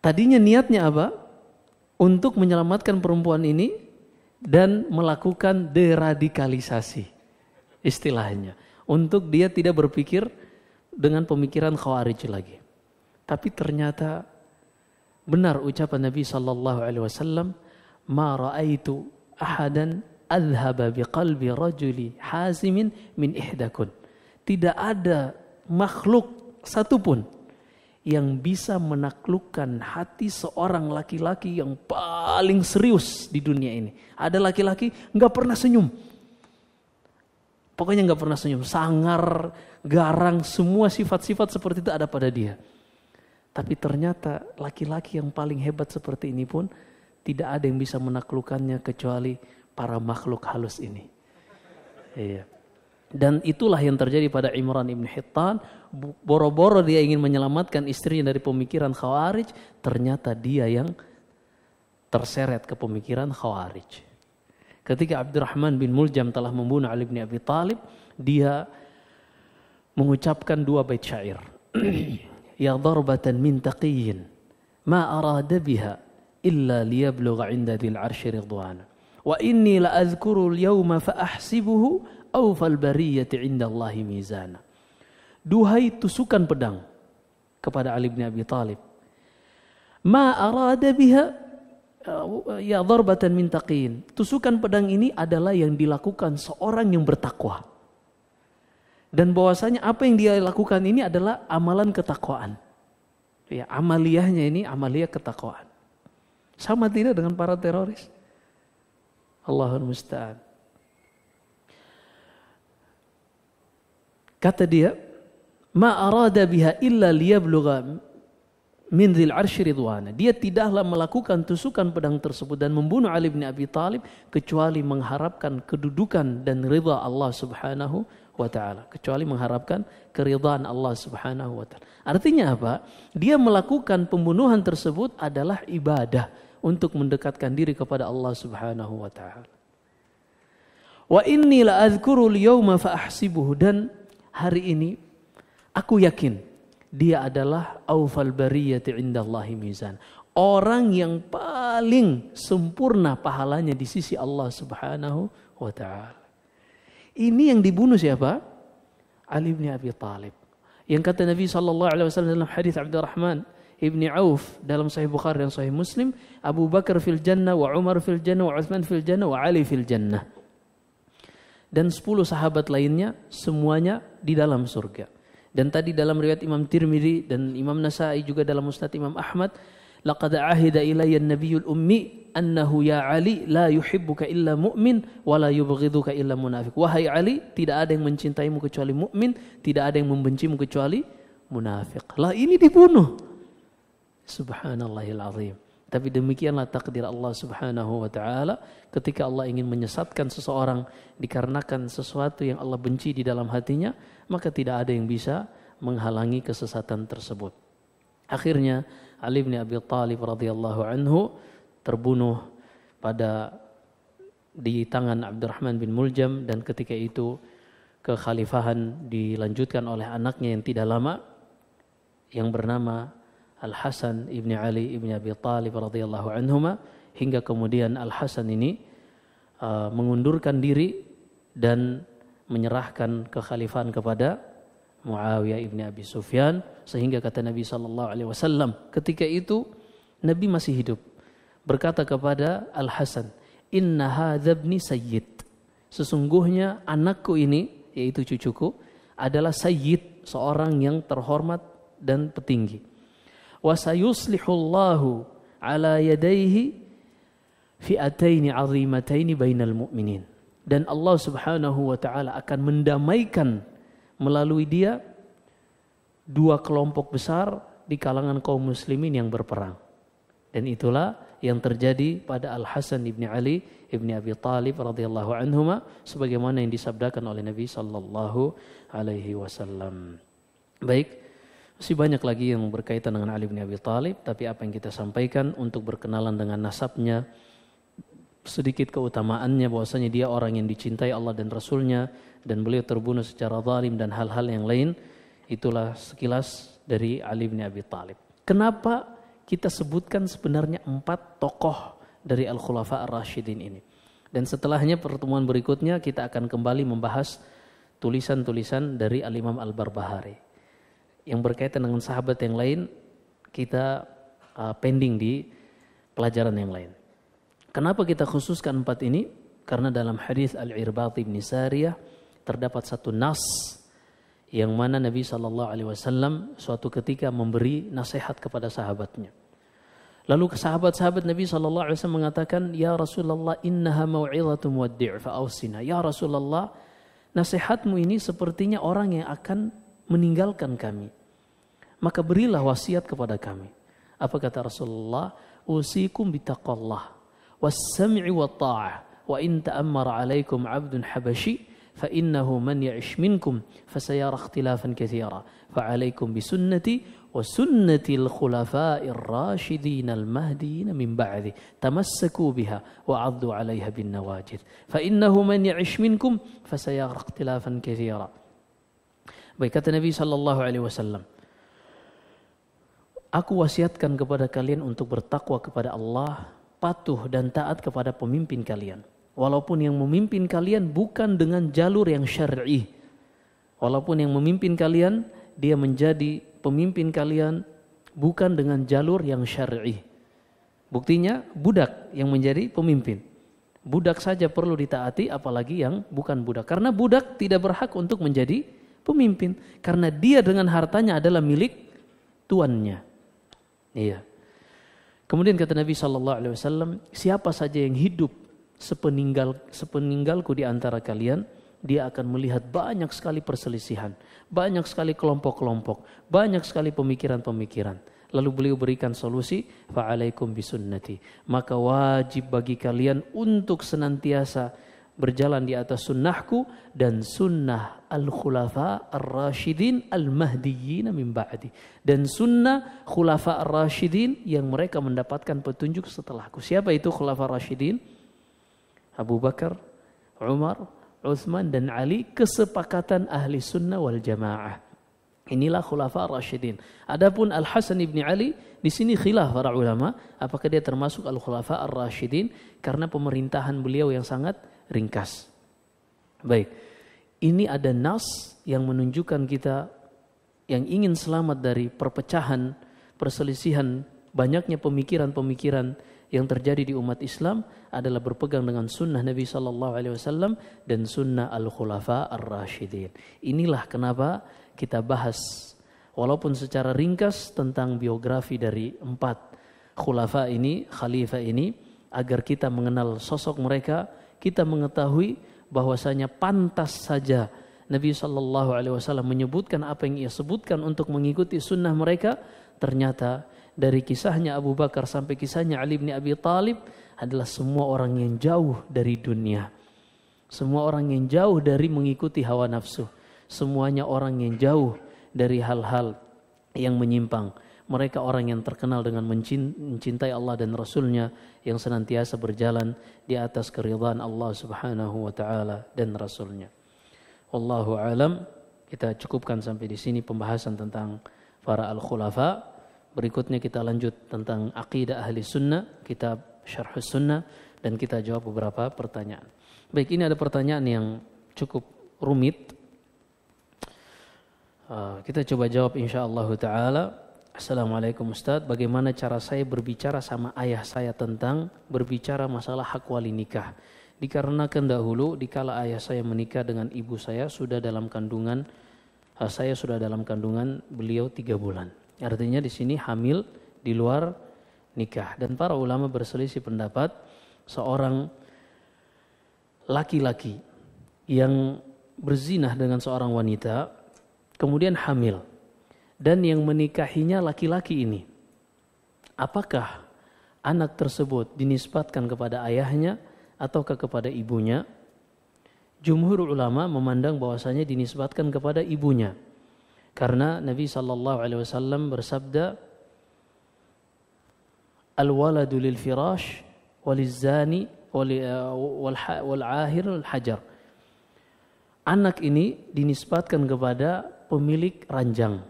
tadinya niatnya apa? Untuk menyelamatkan perempuan ini dan melakukan deradikalisasi istilahnya. Untuk dia tidak berpikir dengan pemikiran khawarij lagi. Tapi ternyata benar ucapan Nabi sallallahu alaihi wasallam, "Ma raaitu ahadan adhaba biqalbi rajuli hazimin min ihdakun." Tidak ada makhluk satupun yang bisa menaklukkan hati seorang laki-laki yang paling serius di dunia ini. Ada laki-laki nggak pernah senyum, Pokoknya nggak pernah senyum. Sangar, garang, semua sifat-sifat seperti itu ada pada dia. Tapi ternyata laki-laki yang paling hebat seperti ini pun tidak ada yang bisa menaklukkannya kecuali para makhluk halus ini. Iya. Dan itulah yang terjadi pada Imran ibn Hittan. Boro-boro dia ingin menyelamatkan istrinya dari pemikiran Khawarij. Ternyata dia yang terseret ke pemikiran Khawarij. Ketika Abdurrahman bin Muljam telah membunuh Ali bin Abi Talib, dia mengucapkan dua bait syair. <clears throat> ya darbatan min taqiyin, ma arada biha illa liyablugha 'inda dhil 'arsy ridwana. Wa inni la azkuru al-yawma fa ahsibuhu aw fal bariyati 'inda Allahi mizana. Duhai tusukan pedang kepada Ali bin Abi Talib. Ma arada biha Eh, eh, ya dharbatan min taqin. Tusukan pedang ini adalah yang dilakukan seorang yang bertakwa. Dan bahwasanya apa yang dia lakukan ini adalah amalan ketakwaan. Ya, amaliyahnya ini amalia ketakwaan. Sama tidak dengan para teroris. Allahul musta'an. Kata dia, "Ma arada biha illa liyablugha min zil ridwana. Dia tidaklah melakukan tusukan pedang tersebut dan membunuh Ali bin Abi Thalib kecuali mengharapkan kedudukan dan ridha Allah Subhanahu wa taala, kecuali mengharapkan keridhaan Allah Subhanahu wa taala. Artinya apa? Dia melakukan pembunuhan tersebut adalah ibadah untuk mendekatkan diri kepada Allah Subhanahu wa taala. Wa inni la azkuru al dan hari ini aku yakin dia adalah awfal bariyati indallahi mizan. Orang yang paling sempurna pahalanya di sisi Allah Subhanahu wa taala. Ini yang dibunuh siapa? Ali bin Abi Talib. Yang kata Nabi sallallahu alaihi wasallam dalam hadis Abdurrahman Ibni Auf dalam Sahih Bukhari dan Sahih Muslim, Abu Bakar fil jannah, wa Umar fil jannah, wa Uthman fil jannah, wa Ali fil jannah. Dan 10 sahabat lainnya semuanya di dalam surga. Dan tadi dalam riwayat Imam Tirmidzi dan Imam Nasai juga dalam Musnad Imam Ahmad, laqad ahida ilayya an nabiyul ummi annahu ya Ali la yuhibbuka illa mu'min wa la yubghiduka illa munafiq. Wahai Ali, tidak ada yang mencintaimu kecuali mukmin, tidak ada yang membencimu kecuali munafik. Lah ini dibunuh. Subhanallahil azim. Tapi demikianlah takdir Allah Subhanahu wa taala ketika Allah ingin menyesatkan seseorang dikarenakan sesuatu yang Allah benci di dalam hatinya, maka tidak ada yang bisa menghalangi kesesatan tersebut. Akhirnya Ali bin Abi Thalib radhiyallahu anhu terbunuh pada di tangan Abdurrahman bin Muljam dan ketika itu kekhalifahan dilanjutkan oleh anaknya yang tidak lama yang bernama Al Hasan ibni Ali ibni Abi Talib radhiyallahu anhuma hingga kemudian Al Hasan ini uh, mengundurkan diri dan menyerahkan kekhalifahan kepada Muawiyah ibni Abi Sufyan sehingga kata Nabi Shallallahu Alaihi Wasallam ketika itu Nabi masih hidup berkata kepada Al Hasan Inna hadabni sayyid sesungguhnya anakku ini yaitu cucuku adalah sayyid seorang yang terhormat dan petinggi wasayuslihullahu ala yadayhi fi'ataini azimataini bainal mu'minin dan Allah Subhanahu wa taala akan mendamaikan melalui dia dua kelompok besar di kalangan kaum muslimin yang berperang. Dan itulah yang terjadi pada Al Hasan ibni Ali ibni Abi Talib radhiyallahu anhu sebagaimana yang disabdakan oleh Nabi sallallahu alaihi wasallam. Baik, masih banyak lagi yang berkaitan dengan Ali bin Abi Talib, tapi apa yang kita sampaikan untuk berkenalan dengan nasabnya, sedikit keutamaannya bahwasanya dia orang yang dicintai Allah dan Rasulnya dan beliau terbunuh secara zalim dan hal-hal yang lain itulah sekilas dari Ali bin Abi Thalib. Kenapa kita sebutkan sebenarnya empat tokoh dari Al-Khulafa Ar-Rashidin ini. Dan setelahnya pertemuan berikutnya kita akan kembali membahas tulisan-tulisan dari Al-Imam Al-Barbahari. Yang berkaitan dengan sahabat yang lain kita uh, pending di pelajaran yang lain. Kenapa kita khususkan empat ini? Karena dalam hadis Al-Irbati bin Sariyah terdapat satu nas yang mana Nabi Shallallahu Alaihi Wasallam suatu ketika memberi nasihat kepada sahabatnya. Lalu sahabat-sahabat Nabi Shallallahu Alaihi Wasallam mengatakan, Ya Rasulullah, innaha mau'ilatum waddi' fa'ausina. Ya Rasulullah, nasihatmu ini sepertinya orang yang akan meninggalkan kami. Maka berilah wasiat kepada kami. Apa kata Rasulullah? Usikum bitaqallah. والسمع والطاعة وإن تأمر عليكم عبد حبشي فإنه من يعش منكم فسيرى اختلافا كثيرا فعليكم بسنتي وسنة الخلفاء الراشدين المهديين من بعدي تمسكوا بها وعضوا عليها بالنواجذ فإنه من يعش منكم فسيرى اختلافا كثيرا Baik kata Nabi Shallallahu Alaihi Wasallam, Aku wasiatkan kepada kalian untuk bertakwa kepada Allah patuh dan taat kepada pemimpin kalian. Walaupun yang memimpin kalian bukan dengan jalur yang syar'i. Walaupun yang memimpin kalian dia menjadi pemimpin kalian bukan dengan jalur yang syar'i. Buktinya budak yang menjadi pemimpin. Budak saja perlu ditaati apalagi yang bukan budak. Karena budak tidak berhak untuk menjadi pemimpin karena dia dengan hartanya adalah milik tuannya. Iya. Kemudian kata Nabi Shallallahu Alaihi Wasallam, siapa saja yang hidup sepeninggal sepeninggalku di antara kalian, dia akan melihat banyak sekali perselisihan, banyak sekali kelompok-kelompok, banyak sekali pemikiran-pemikiran. Lalu beliau berikan solusi, fa'alaikum bisunnati. Maka wajib bagi kalian untuk senantiasa berjalan di atas sunnahku dan sunnah al-khulafa ar rashidin al-mahdiyin min ba'di dan sunnah khulafa ar rashidin yang mereka mendapatkan petunjuk setelahku. Siapa itu khulafa ar rashidin Abu Bakar, Umar, Utsman dan Ali kesepakatan ahli sunnah wal jamaah. Inilah khulafa ar Rashidin. Adapun Al Hasan ibni Ali di sini khilaf para ulama apakah dia termasuk Al Khulafa Ar Rashidin karena pemerintahan beliau yang sangat ringkas. Baik, ini ada nas yang menunjukkan kita yang ingin selamat dari perpecahan, perselisihan, banyaknya pemikiran-pemikiran yang terjadi di umat Islam adalah berpegang dengan sunnah Nabi Sallallahu Alaihi Wasallam dan sunnah al khulafa ar rashidin. Inilah kenapa kita bahas walaupun secara ringkas tentang biografi dari empat khulafa ini, khalifah ini, agar kita mengenal sosok mereka, kita mengetahui bahwasanya pantas saja Nabi Shallallahu Alaihi Wasallam menyebutkan apa yang ia sebutkan untuk mengikuti sunnah mereka. Ternyata dari kisahnya Abu Bakar sampai kisahnya Ali bin Abi Thalib adalah semua orang yang jauh dari dunia. Semua orang yang jauh dari mengikuti hawa nafsu. Semuanya orang yang jauh dari hal-hal yang menyimpang mereka orang yang terkenal dengan mencintai Allah dan Rasulnya yang senantiasa berjalan di atas keridhaan Allah Subhanahu wa taala dan rasulnya. Wallahu alam, kita cukupkan sampai di sini pembahasan tentang para al-khulafa. Berikutnya kita lanjut tentang aqidah ahli sunnah, kitab syarh sunnah dan kita jawab beberapa pertanyaan. Baik, ini ada pertanyaan yang cukup rumit. Uh, kita coba jawab insya Allah Ta'ala Assalamualaikum Ustadz, bagaimana cara saya berbicara sama ayah saya tentang berbicara masalah hak wali nikah? Dikarenakan dahulu, dikala ayah saya menikah dengan ibu saya sudah dalam kandungan, eh, saya sudah dalam kandungan beliau tiga bulan. Artinya di sini hamil di luar nikah. Dan para ulama berselisih pendapat seorang laki-laki yang berzinah dengan seorang wanita, kemudian hamil dan yang menikahinya laki-laki ini. Apakah anak tersebut dinisbatkan kepada ayahnya ataukah kepada ibunya? Jumhur ulama memandang bahwasanya dinisbatkan kepada ibunya. Karena Nabi sallallahu alaihi wasallam bersabda, "Al-waladu lil firash walizani eh, wal ahir hajar." Anak ini dinisbatkan kepada pemilik ranjang.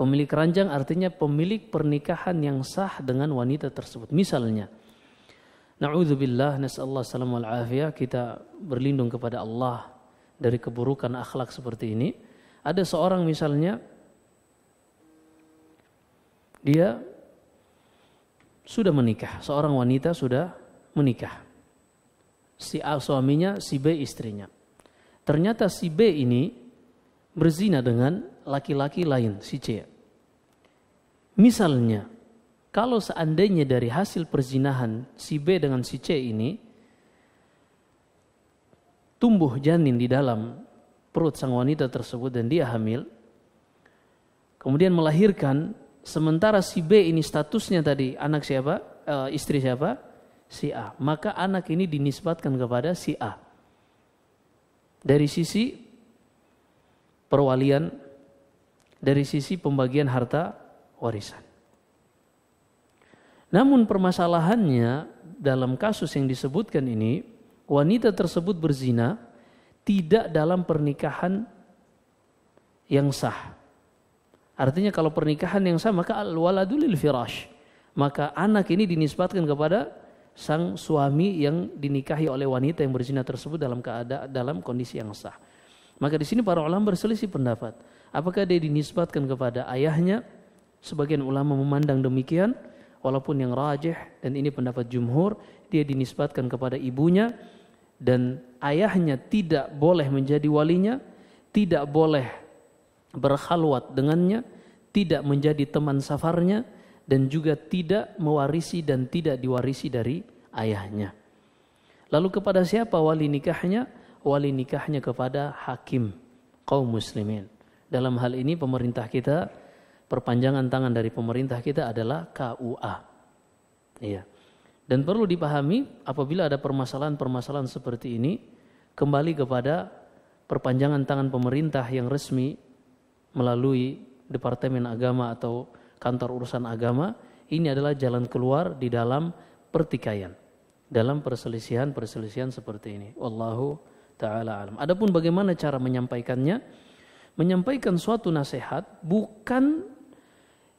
Pemilik ranjang artinya pemilik pernikahan yang sah dengan wanita tersebut. Misalnya, Na'udzubillah, nas'allah salam wal kita berlindung kepada Allah dari keburukan akhlak seperti ini. Ada seorang misalnya, dia sudah menikah, seorang wanita sudah menikah. Si A suaminya, si B istrinya. Ternyata si B ini berzina dengan laki-laki lain, si C. Misalnya, kalau seandainya dari hasil perzinahan si B dengan si C ini tumbuh janin di dalam perut sang wanita tersebut dan dia hamil, kemudian melahirkan, sementara si B ini statusnya tadi anak siapa, e, istri siapa, si A. Maka anak ini dinisbatkan kepada si A. Dari sisi perwalian dari sisi pembagian harta warisan. Namun permasalahannya dalam kasus yang disebutkan ini, wanita tersebut berzina tidak dalam pernikahan yang sah. Artinya kalau pernikahan yang sah maka al-waladulil firash. Maka anak ini dinisbatkan kepada sang suami yang dinikahi oleh wanita yang berzina tersebut dalam keadaan dalam kondisi yang sah. Maka di sini para ulama berselisih pendapat. Apakah dia dinisbatkan kepada ayahnya? Sebagian ulama memandang demikian, walaupun yang rajih dan ini pendapat jumhur, dia dinisbatkan kepada ibunya dan ayahnya tidak boleh menjadi walinya, tidak boleh berhalwat dengannya, tidak menjadi teman safarnya dan juga tidak mewarisi dan tidak diwarisi dari ayahnya. Lalu kepada siapa wali nikahnya? Wali nikahnya kepada hakim kaum muslimin. Dalam hal ini pemerintah kita perpanjangan tangan dari pemerintah kita adalah KUA. Iya. Dan perlu dipahami apabila ada permasalahan-permasalahan seperti ini kembali kepada perpanjangan tangan pemerintah yang resmi melalui Departemen Agama atau kantor urusan agama ini adalah jalan keluar di dalam pertikaian dalam perselisihan-perselisihan seperti ini. Wallahu taala alam. Adapun bagaimana cara menyampaikannya? menyampaikan suatu nasihat bukan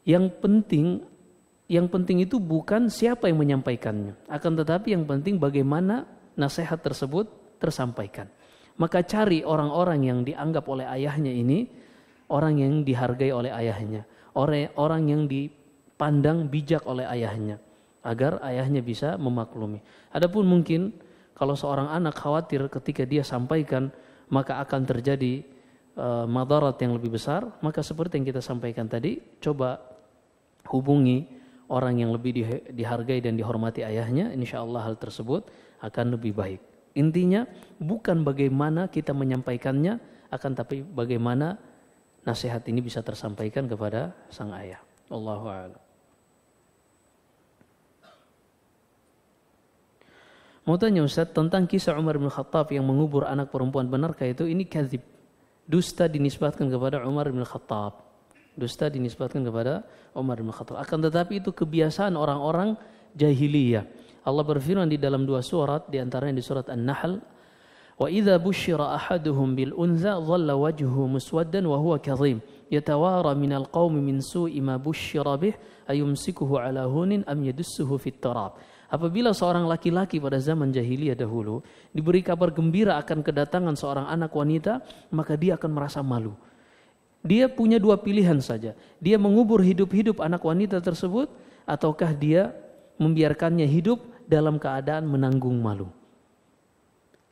yang penting yang penting itu bukan siapa yang menyampaikannya akan tetapi yang penting bagaimana nasihat tersebut tersampaikan maka cari orang-orang yang dianggap oleh ayahnya ini orang yang dihargai oleh ayahnya orang orang yang dipandang bijak oleh ayahnya agar ayahnya bisa memaklumi adapun mungkin kalau seorang anak khawatir ketika dia sampaikan maka akan terjadi uh, madarat yang lebih besar, maka seperti yang kita sampaikan tadi, coba hubungi orang yang lebih dihargai dan dihormati ayahnya, insya Allah hal tersebut akan lebih baik. Intinya bukan bagaimana kita menyampaikannya, akan tapi bagaimana nasihat ini bisa tersampaikan kepada sang ayah. Allahu a'lam. Mau tanya Ustaz tentang kisah Umar bin Khattab yang mengubur anak perempuan benarkah itu? Ini kadzib dusta dinisbatkan kepada Umar bin Khattab. Dusta dinisbatkan kepada Umar bin Khattab. Akan tetapi itu kebiasaan orang-orang jahiliyah. Allah berfirman di dalam dua surat, di antaranya di surat An-Nahl, "Wa idza busyira ahaduhum bil unza dhalla wajhuhu muswaddan wa huwa kadhim." yatawara سُوءِ مَا min su'i ma bushira bih ayumsikuhu ala hunin am yadussuhu fit tarab. Apabila seorang laki-laki pada zaman jahiliyah dahulu diberi kabar gembira akan kedatangan seorang anak wanita, maka dia akan merasa malu. Dia punya dua pilihan saja. Dia mengubur hidup-hidup anak wanita tersebut ataukah dia membiarkannya hidup dalam keadaan menanggung malu.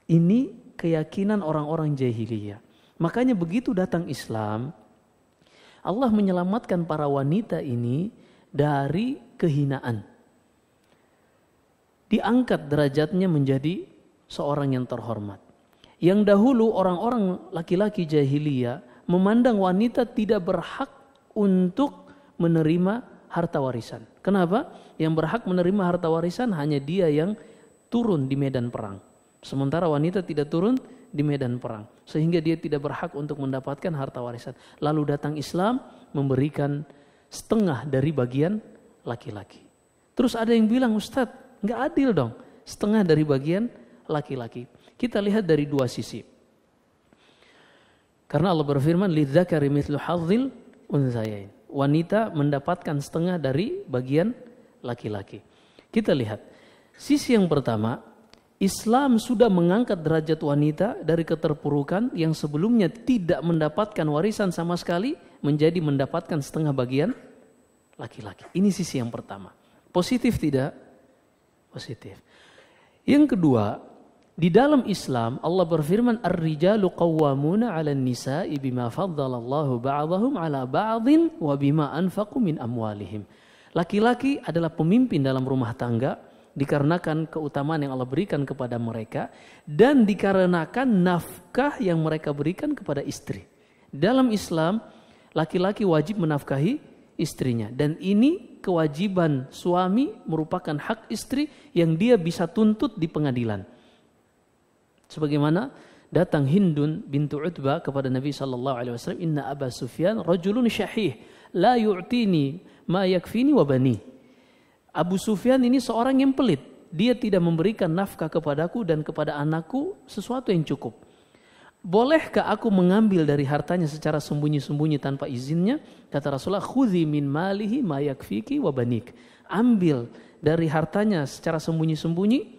Ini keyakinan orang-orang jahiliyah. Makanya begitu datang Islam, Allah menyelamatkan para wanita ini dari kehinaan diangkat derajatnya menjadi seorang yang terhormat. Yang dahulu orang-orang laki-laki jahiliyah memandang wanita tidak berhak untuk menerima harta warisan. Kenapa? Yang berhak menerima harta warisan hanya dia yang turun di medan perang. Sementara wanita tidak turun di medan perang. Sehingga dia tidak berhak untuk mendapatkan harta warisan. Lalu datang Islam memberikan setengah dari bagian laki-laki. Terus ada yang bilang, Ustadz, Nggak adil dong. Setengah dari bagian laki-laki. Kita lihat dari dua sisi. Karena Allah berfirman, unzayain. Wanita mendapatkan setengah dari bagian laki-laki. Kita lihat. Sisi yang pertama, Islam sudah mengangkat derajat wanita dari keterpurukan yang sebelumnya tidak mendapatkan warisan sama sekali menjadi mendapatkan setengah bagian laki-laki. Ini sisi yang pertama. Positif tidak? Positif. Yang kedua, di dalam Islam Allah berfirman ar-rijalu qawwamuna an nisa'i bima faddalallahu ba'dahum 'ala ba'dhin wa bima anfaqu min amwalihim. Laki-laki adalah pemimpin dalam rumah tangga dikarenakan keutamaan yang Allah berikan kepada mereka dan dikarenakan nafkah yang mereka berikan kepada istri. Dalam Islam laki-laki wajib menafkahi istrinya. Dan ini kewajiban suami merupakan hak istri yang dia bisa tuntut di pengadilan. Sebagaimana datang Hindun bintu Utbah kepada Nabi sallallahu alaihi wasallam, "Inna Aba Sufyan rajulun syahih, la yu'tini ma yakfini wa bani." Abu Sufyan ini seorang yang pelit. Dia tidak memberikan nafkah kepadaku dan kepada anakku sesuatu yang cukup. Bolehkah aku mengambil dari hartanya secara sembunyi-sembunyi tanpa izinnya? Kata Rasulullah, khudhi min malihi mayakfiki wabanik. Ambil dari hartanya secara sembunyi-sembunyi,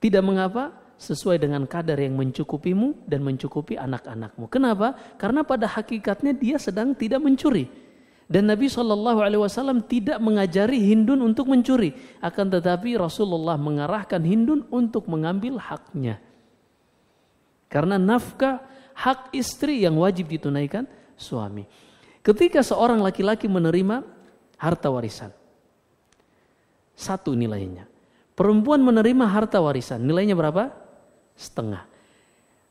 tidak mengapa, sesuai dengan kadar yang mencukupimu dan mencukupi anak-anakmu. Kenapa? Karena pada hakikatnya dia sedang tidak mencuri. Dan Nabi Shallallahu Alaihi Wasallam tidak mengajari Hindun untuk mencuri, akan tetapi Rasulullah mengarahkan Hindun untuk mengambil haknya. Karena nafkah hak istri yang wajib ditunaikan suami. Ketika seorang laki-laki menerima harta warisan. Satu nilainya. Perempuan menerima harta warisan. Nilainya berapa? Setengah.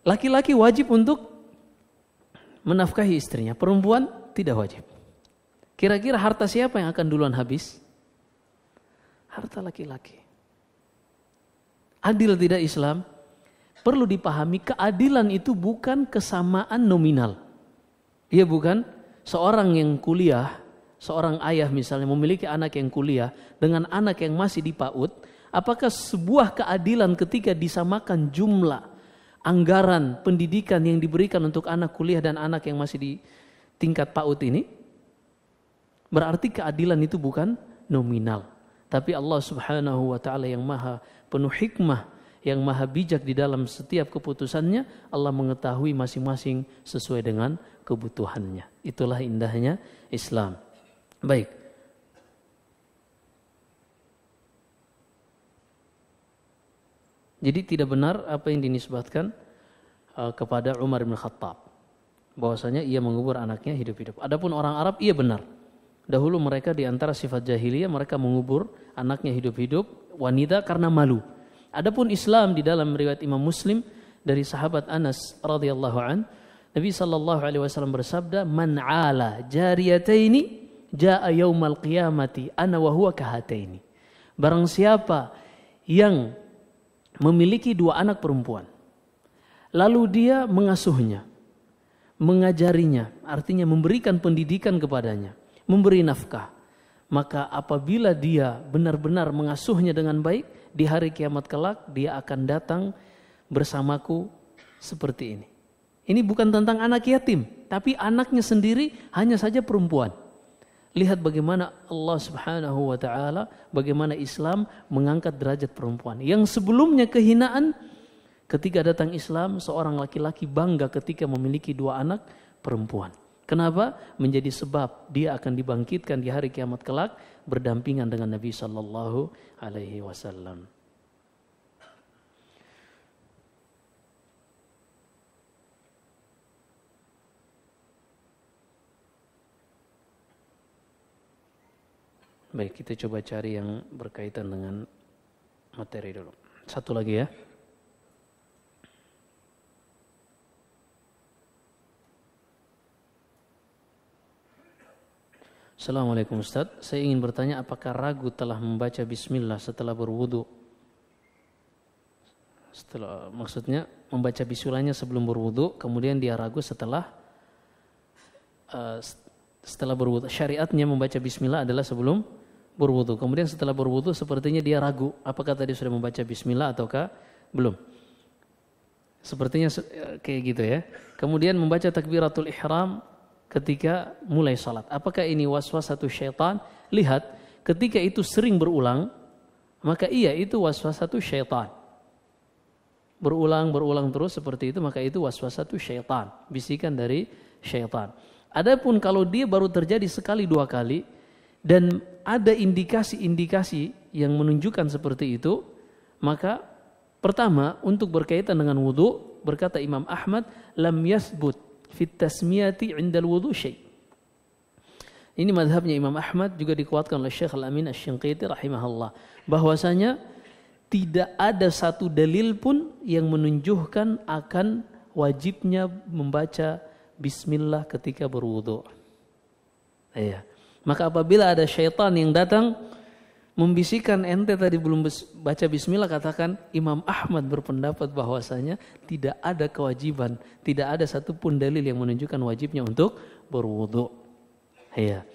Laki-laki wajib untuk menafkahi istrinya. Perempuan tidak wajib. Kira-kira harta siapa yang akan duluan habis? Harta laki-laki. Adil tidak Islam? perlu dipahami keadilan itu bukan kesamaan nominal. Iya bukan? Seorang yang kuliah, seorang ayah misalnya memiliki anak yang kuliah dengan anak yang masih di PAUD, apakah sebuah keadilan ketika disamakan jumlah anggaran pendidikan yang diberikan untuk anak kuliah dan anak yang masih di tingkat PAUD ini? Berarti keadilan itu bukan nominal, tapi Allah Subhanahu wa taala yang Maha penuh hikmah yang maha bijak di dalam setiap keputusannya, Allah mengetahui masing-masing sesuai dengan kebutuhannya. Itulah indahnya Islam. Baik. Jadi tidak benar apa yang dinisbatkan eh, kepada Umar bin Khattab. Bahwasanya ia mengubur anaknya hidup-hidup. Adapun orang Arab, ia benar. Dahulu mereka di antara sifat jahiliyah mereka mengubur anaknya hidup-hidup wanita karena malu. Adapun Islam di dalam riwayat Imam Muslim dari sahabat Anas radhiyallahu an, Nabi sallallahu alaihi wasallam bersabda, "Man 'ala jariyataini jaa yaumal qiyamati ana wa huwa kahataini." Barang siapa yang memiliki dua anak perempuan, lalu dia mengasuhnya, mengajarinya, artinya memberikan pendidikan kepadanya, memberi nafkah, maka apabila dia benar-benar mengasuhnya dengan baik, di hari kiamat kelak dia akan datang bersamaku seperti ini. Ini bukan tentang anak yatim, tapi anaknya sendiri hanya saja perempuan. Lihat bagaimana Allah Subhanahu wa taala, bagaimana Islam mengangkat derajat perempuan. Yang sebelumnya kehinaan ketika datang Islam, seorang laki-laki bangga ketika memiliki dua anak perempuan. Kenapa? Menjadi sebab dia akan dibangkitkan di hari kiamat kelak berdampingan dengan Nabi Shallallahu Alaihi Wasallam. Baik, kita coba cari yang berkaitan dengan materi dulu. Satu lagi ya. Assalamualaikum Ustaz, saya ingin bertanya apakah ragu telah membaca bismillah setelah berwudu? Setelah maksudnya membaca bisulanya sebelum berwudu, kemudian dia ragu setelah uh, setelah berwudu. Syariatnya membaca bismillah adalah sebelum berwudu. Kemudian setelah berwudu sepertinya dia ragu apakah tadi sudah membaca bismillah ataukah belum. Sepertinya eh, kayak gitu ya. Kemudian membaca takbiratul ihram ketika mulai sholat. Apakah ini waswas satu syaitan? Lihat, ketika itu sering berulang, maka iya itu waswas satu syaitan. Berulang, berulang terus seperti itu, maka itu waswas satu syaitan. Bisikan dari syaitan. Adapun kalau dia baru terjadi sekali dua kali, dan ada indikasi-indikasi yang menunjukkan seperti itu, maka pertama untuk berkaitan dengan wudhu, berkata Imam Ahmad, lam yasbut fit tasmiyati indal wudu syai. Ini madhabnya Imam Ahmad juga dikuatkan oleh Syekh Al-Amin Asy-Syanqiti rahimahullah bahwasanya tidak ada satu dalil pun yang menunjukkan akan wajibnya membaca bismillah ketika berwudu. Iya. Maka apabila ada syaitan yang datang membisikkan ente tadi belum baca bismillah katakan Imam Ahmad berpendapat bahwasanya tidak ada kewajiban, tidak ada satupun dalil yang menunjukkan wajibnya untuk berwudu. Iya.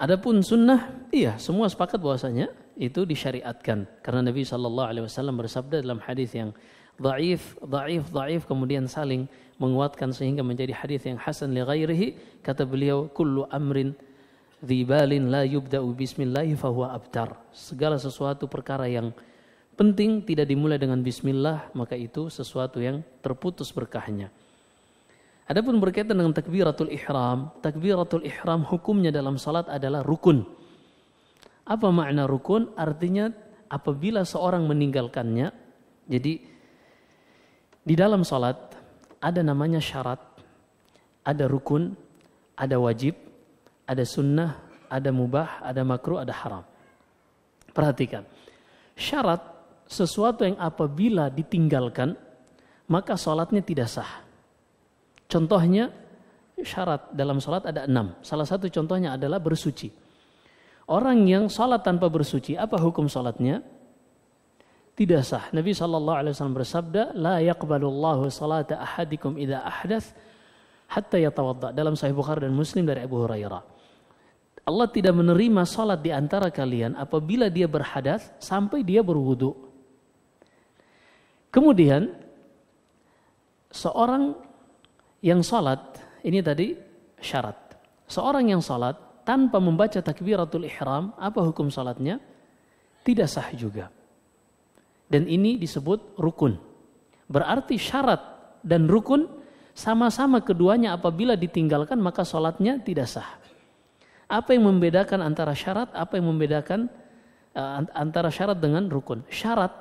Adapun sunnah, iya semua sepakat bahwasanya itu disyariatkan karena Nabi Shallallahu Alaihi Wasallam bersabda dalam hadis yang dhaif, dhaif, dhaif kemudian saling menguatkan sehingga menjadi hadis yang hasan li ghairihi kata beliau kullu amrin Dhibalin la yubda'u bismillahi fahuwa abtar. Segala sesuatu perkara yang penting tidak dimulai dengan bismillah, maka itu sesuatu yang terputus berkahnya. Adapun berkaitan dengan takbiratul ihram, takbiratul ihram hukumnya dalam salat adalah rukun. Apa makna rukun? Artinya apabila seorang meninggalkannya, jadi di dalam salat ada namanya syarat, ada rukun, ada wajib, ada sunnah, ada mubah, ada makruh, ada haram. Perhatikan. Syarat sesuatu yang apabila ditinggalkan, maka sholatnya tidak sah. Contohnya, syarat dalam sholat ada enam. Salah satu contohnya adalah bersuci. Orang yang sholat tanpa bersuci, apa hukum sholatnya? Tidak sah. Nabi saw bersabda, لا يقبل الله صلاة أحدكم إذا أحدث حتى يتوضأ. Dalam Sahih Bukhari dan Muslim dari Abu Hurairah. Allah tidak menerima sholat di antara kalian apabila dia berhadas sampai dia berwudu. Kemudian seorang yang sholat ini tadi syarat. Seorang yang sholat tanpa membaca takbiratul ihram apa hukum sholatnya? Tidak sah juga. Dan ini disebut rukun. Berarti syarat dan rukun sama-sama keduanya apabila ditinggalkan maka sholatnya tidak sah. Apa yang membedakan antara syarat, apa yang membedakan uh, antara syarat dengan rukun? Syarat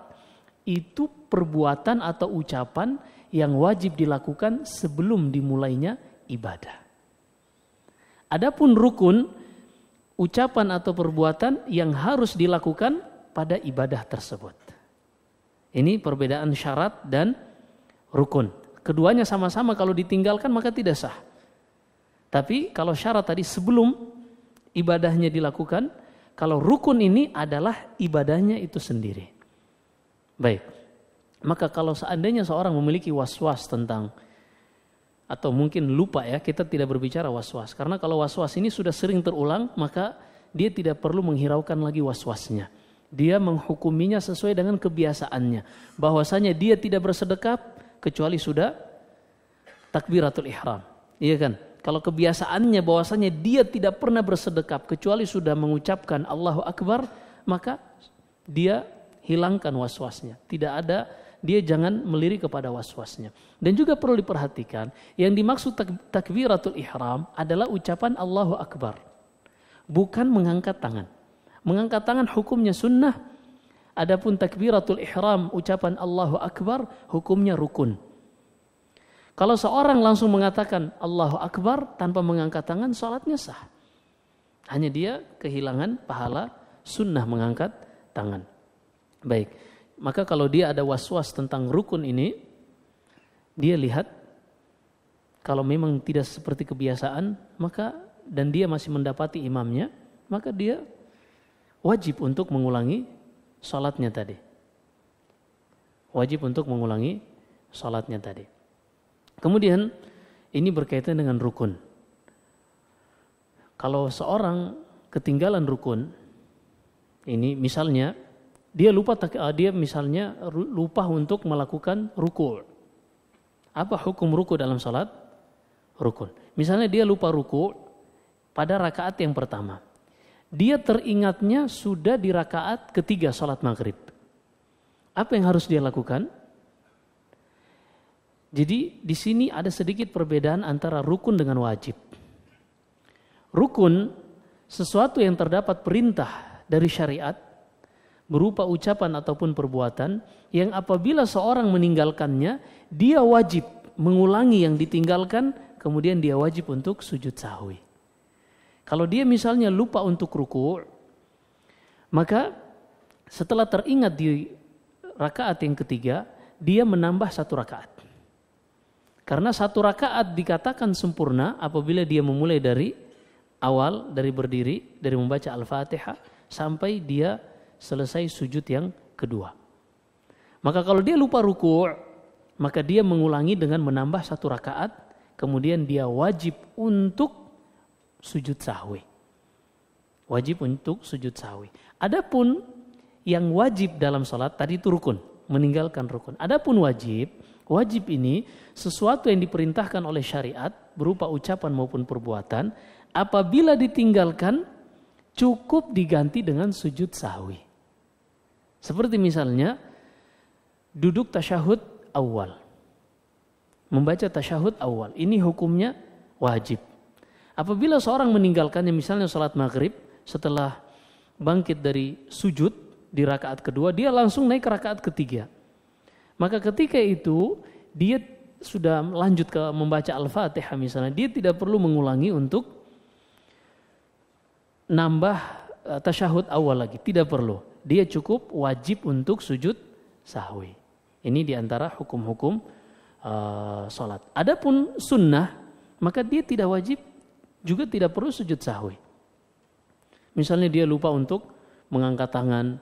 itu perbuatan atau ucapan yang wajib dilakukan sebelum dimulainya ibadah. Adapun rukun, ucapan atau perbuatan yang harus dilakukan pada ibadah tersebut. Ini perbedaan syarat dan rukun. Keduanya sama-sama kalau ditinggalkan maka tidak sah. Tapi kalau syarat tadi sebelum ibadahnya dilakukan, kalau rukun ini adalah ibadahnya itu sendiri. Baik. Maka kalau seandainya seorang memiliki was-was tentang atau mungkin lupa ya, kita tidak berbicara was-was. Karena kalau was-was ini sudah sering terulang, maka dia tidak perlu menghiraukan lagi was-wasnya dia menghukuminya sesuai dengan kebiasaannya. Bahwasanya dia tidak bersedekap kecuali sudah takbiratul ihram. Iya kan? kalau kebiasaannya bahwasanya dia tidak pernah bersedekap kecuali sudah mengucapkan Allahu Akbar, maka dia hilangkan was-wasnya. Tidak ada dia jangan melirik kepada was-wasnya. Dan juga perlu diperhatikan, yang dimaksud tak, takbiratul ihram adalah ucapan Allahu Akbar. Bukan mengangkat tangan. Mengangkat tangan hukumnya sunnah. Adapun takbiratul ihram, ucapan Allahu Akbar, hukumnya rukun. Kalau seorang langsung mengatakan Allahu Akbar tanpa mengangkat tangan, sholatnya sah. Hanya dia kehilangan pahala sunnah mengangkat tangan. Baik, maka kalau dia ada was-was tentang rukun ini, dia lihat kalau memang tidak seperti kebiasaan, maka dan dia masih mendapati imamnya, maka dia wajib untuk mengulangi sholatnya tadi. Wajib untuk mengulangi sholatnya tadi. Kemudian ini berkaitan dengan rukun. Kalau seorang ketinggalan rukun, ini misalnya dia lupa eh, dia misalnya lupa untuk melakukan rukun. Apa hukum ruku dalam salat? Rukun. Misalnya dia lupa ruku pada rakaat yang pertama. Dia teringatnya sudah di rakaat ketiga salat maghrib. Apa yang harus dia lakukan? Jadi di sini ada sedikit perbedaan antara rukun dengan wajib. Rukun sesuatu yang terdapat perintah dari syariat berupa ucapan ataupun perbuatan yang apabila seorang meninggalkannya dia wajib mengulangi yang ditinggalkan kemudian dia wajib untuk sujud sahwi. Kalau dia misalnya lupa untuk ruku, maka setelah teringat di rakaat yang ketiga, dia menambah satu rakaat. Karena satu rakaat dikatakan sempurna apabila dia memulai dari awal, dari berdiri, dari membaca Al-Fatihah, sampai dia selesai sujud yang kedua. Maka kalau dia lupa ruku' maka dia mengulangi dengan menambah satu rakaat, kemudian dia wajib untuk sujud sahwi. Wajib untuk sujud sahwi. Adapun yang wajib dalam sholat tadi itu rukun, meninggalkan rukun. Adapun wajib, Wajib ini sesuatu yang diperintahkan oleh syariat berupa ucapan maupun perbuatan apabila ditinggalkan cukup diganti dengan sujud sahwi. Seperti misalnya duduk tasyahud awal. Membaca tasyahud awal. Ini hukumnya wajib. Apabila seorang meninggalkannya misalnya sholat maghrib setelah bangkit dari sujud di rakaat kedua dia langsung naik ke rakaat ketiga maka ketika itu dia sudah lanjut ke membaca Al-Fatihah misalnya, dia tidak perlu mengulangi untuk nambah eh, tasyahud awal lagi, tidak perlu. Dia cukup wajib untuk sujud sahwi. Ini diantara hukum-hukum uh, eh, salat. Adapun sunnah, maka dia tidak wajib juga tidak perlu sujud sahwi. Misalnya dia lupa untuk mengangkat tangan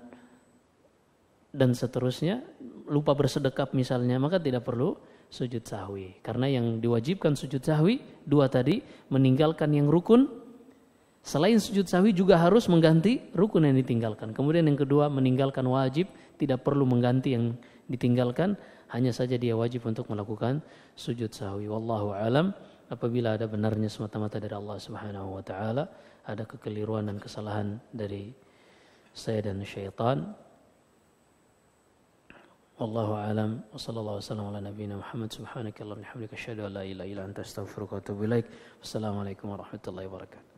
dan seterusnya, lupa bersedekap misalnya, maka tidak perlu sujud sahwi. Karena yang diwajibkan sujud sahwi, dua tadi, meninggalkan yang rukun, selain sujud sahwi juga harus mengganti rukun yang ditinggalkan. Kemudian yang kedua, meninggalkan wajib, tidak perlu mengganti yang ditinggalkan, hanya saja dia wajib untuk melakukan sujud sahwi. Wallahu alam. Apabila ada benarnya semata-mata dari Allah Subhanahu wa taala, ada kekeliruan dan kesalahan dari saya dan syaitan, والله أعلم وصلى الله وسلم على نبينا محمد سبحانك اللهم وبحمدك أشهد أن لا إله إلا أنت أستغفرك وأتوب إليك والسلام عليكم ورحمة الله وبركاته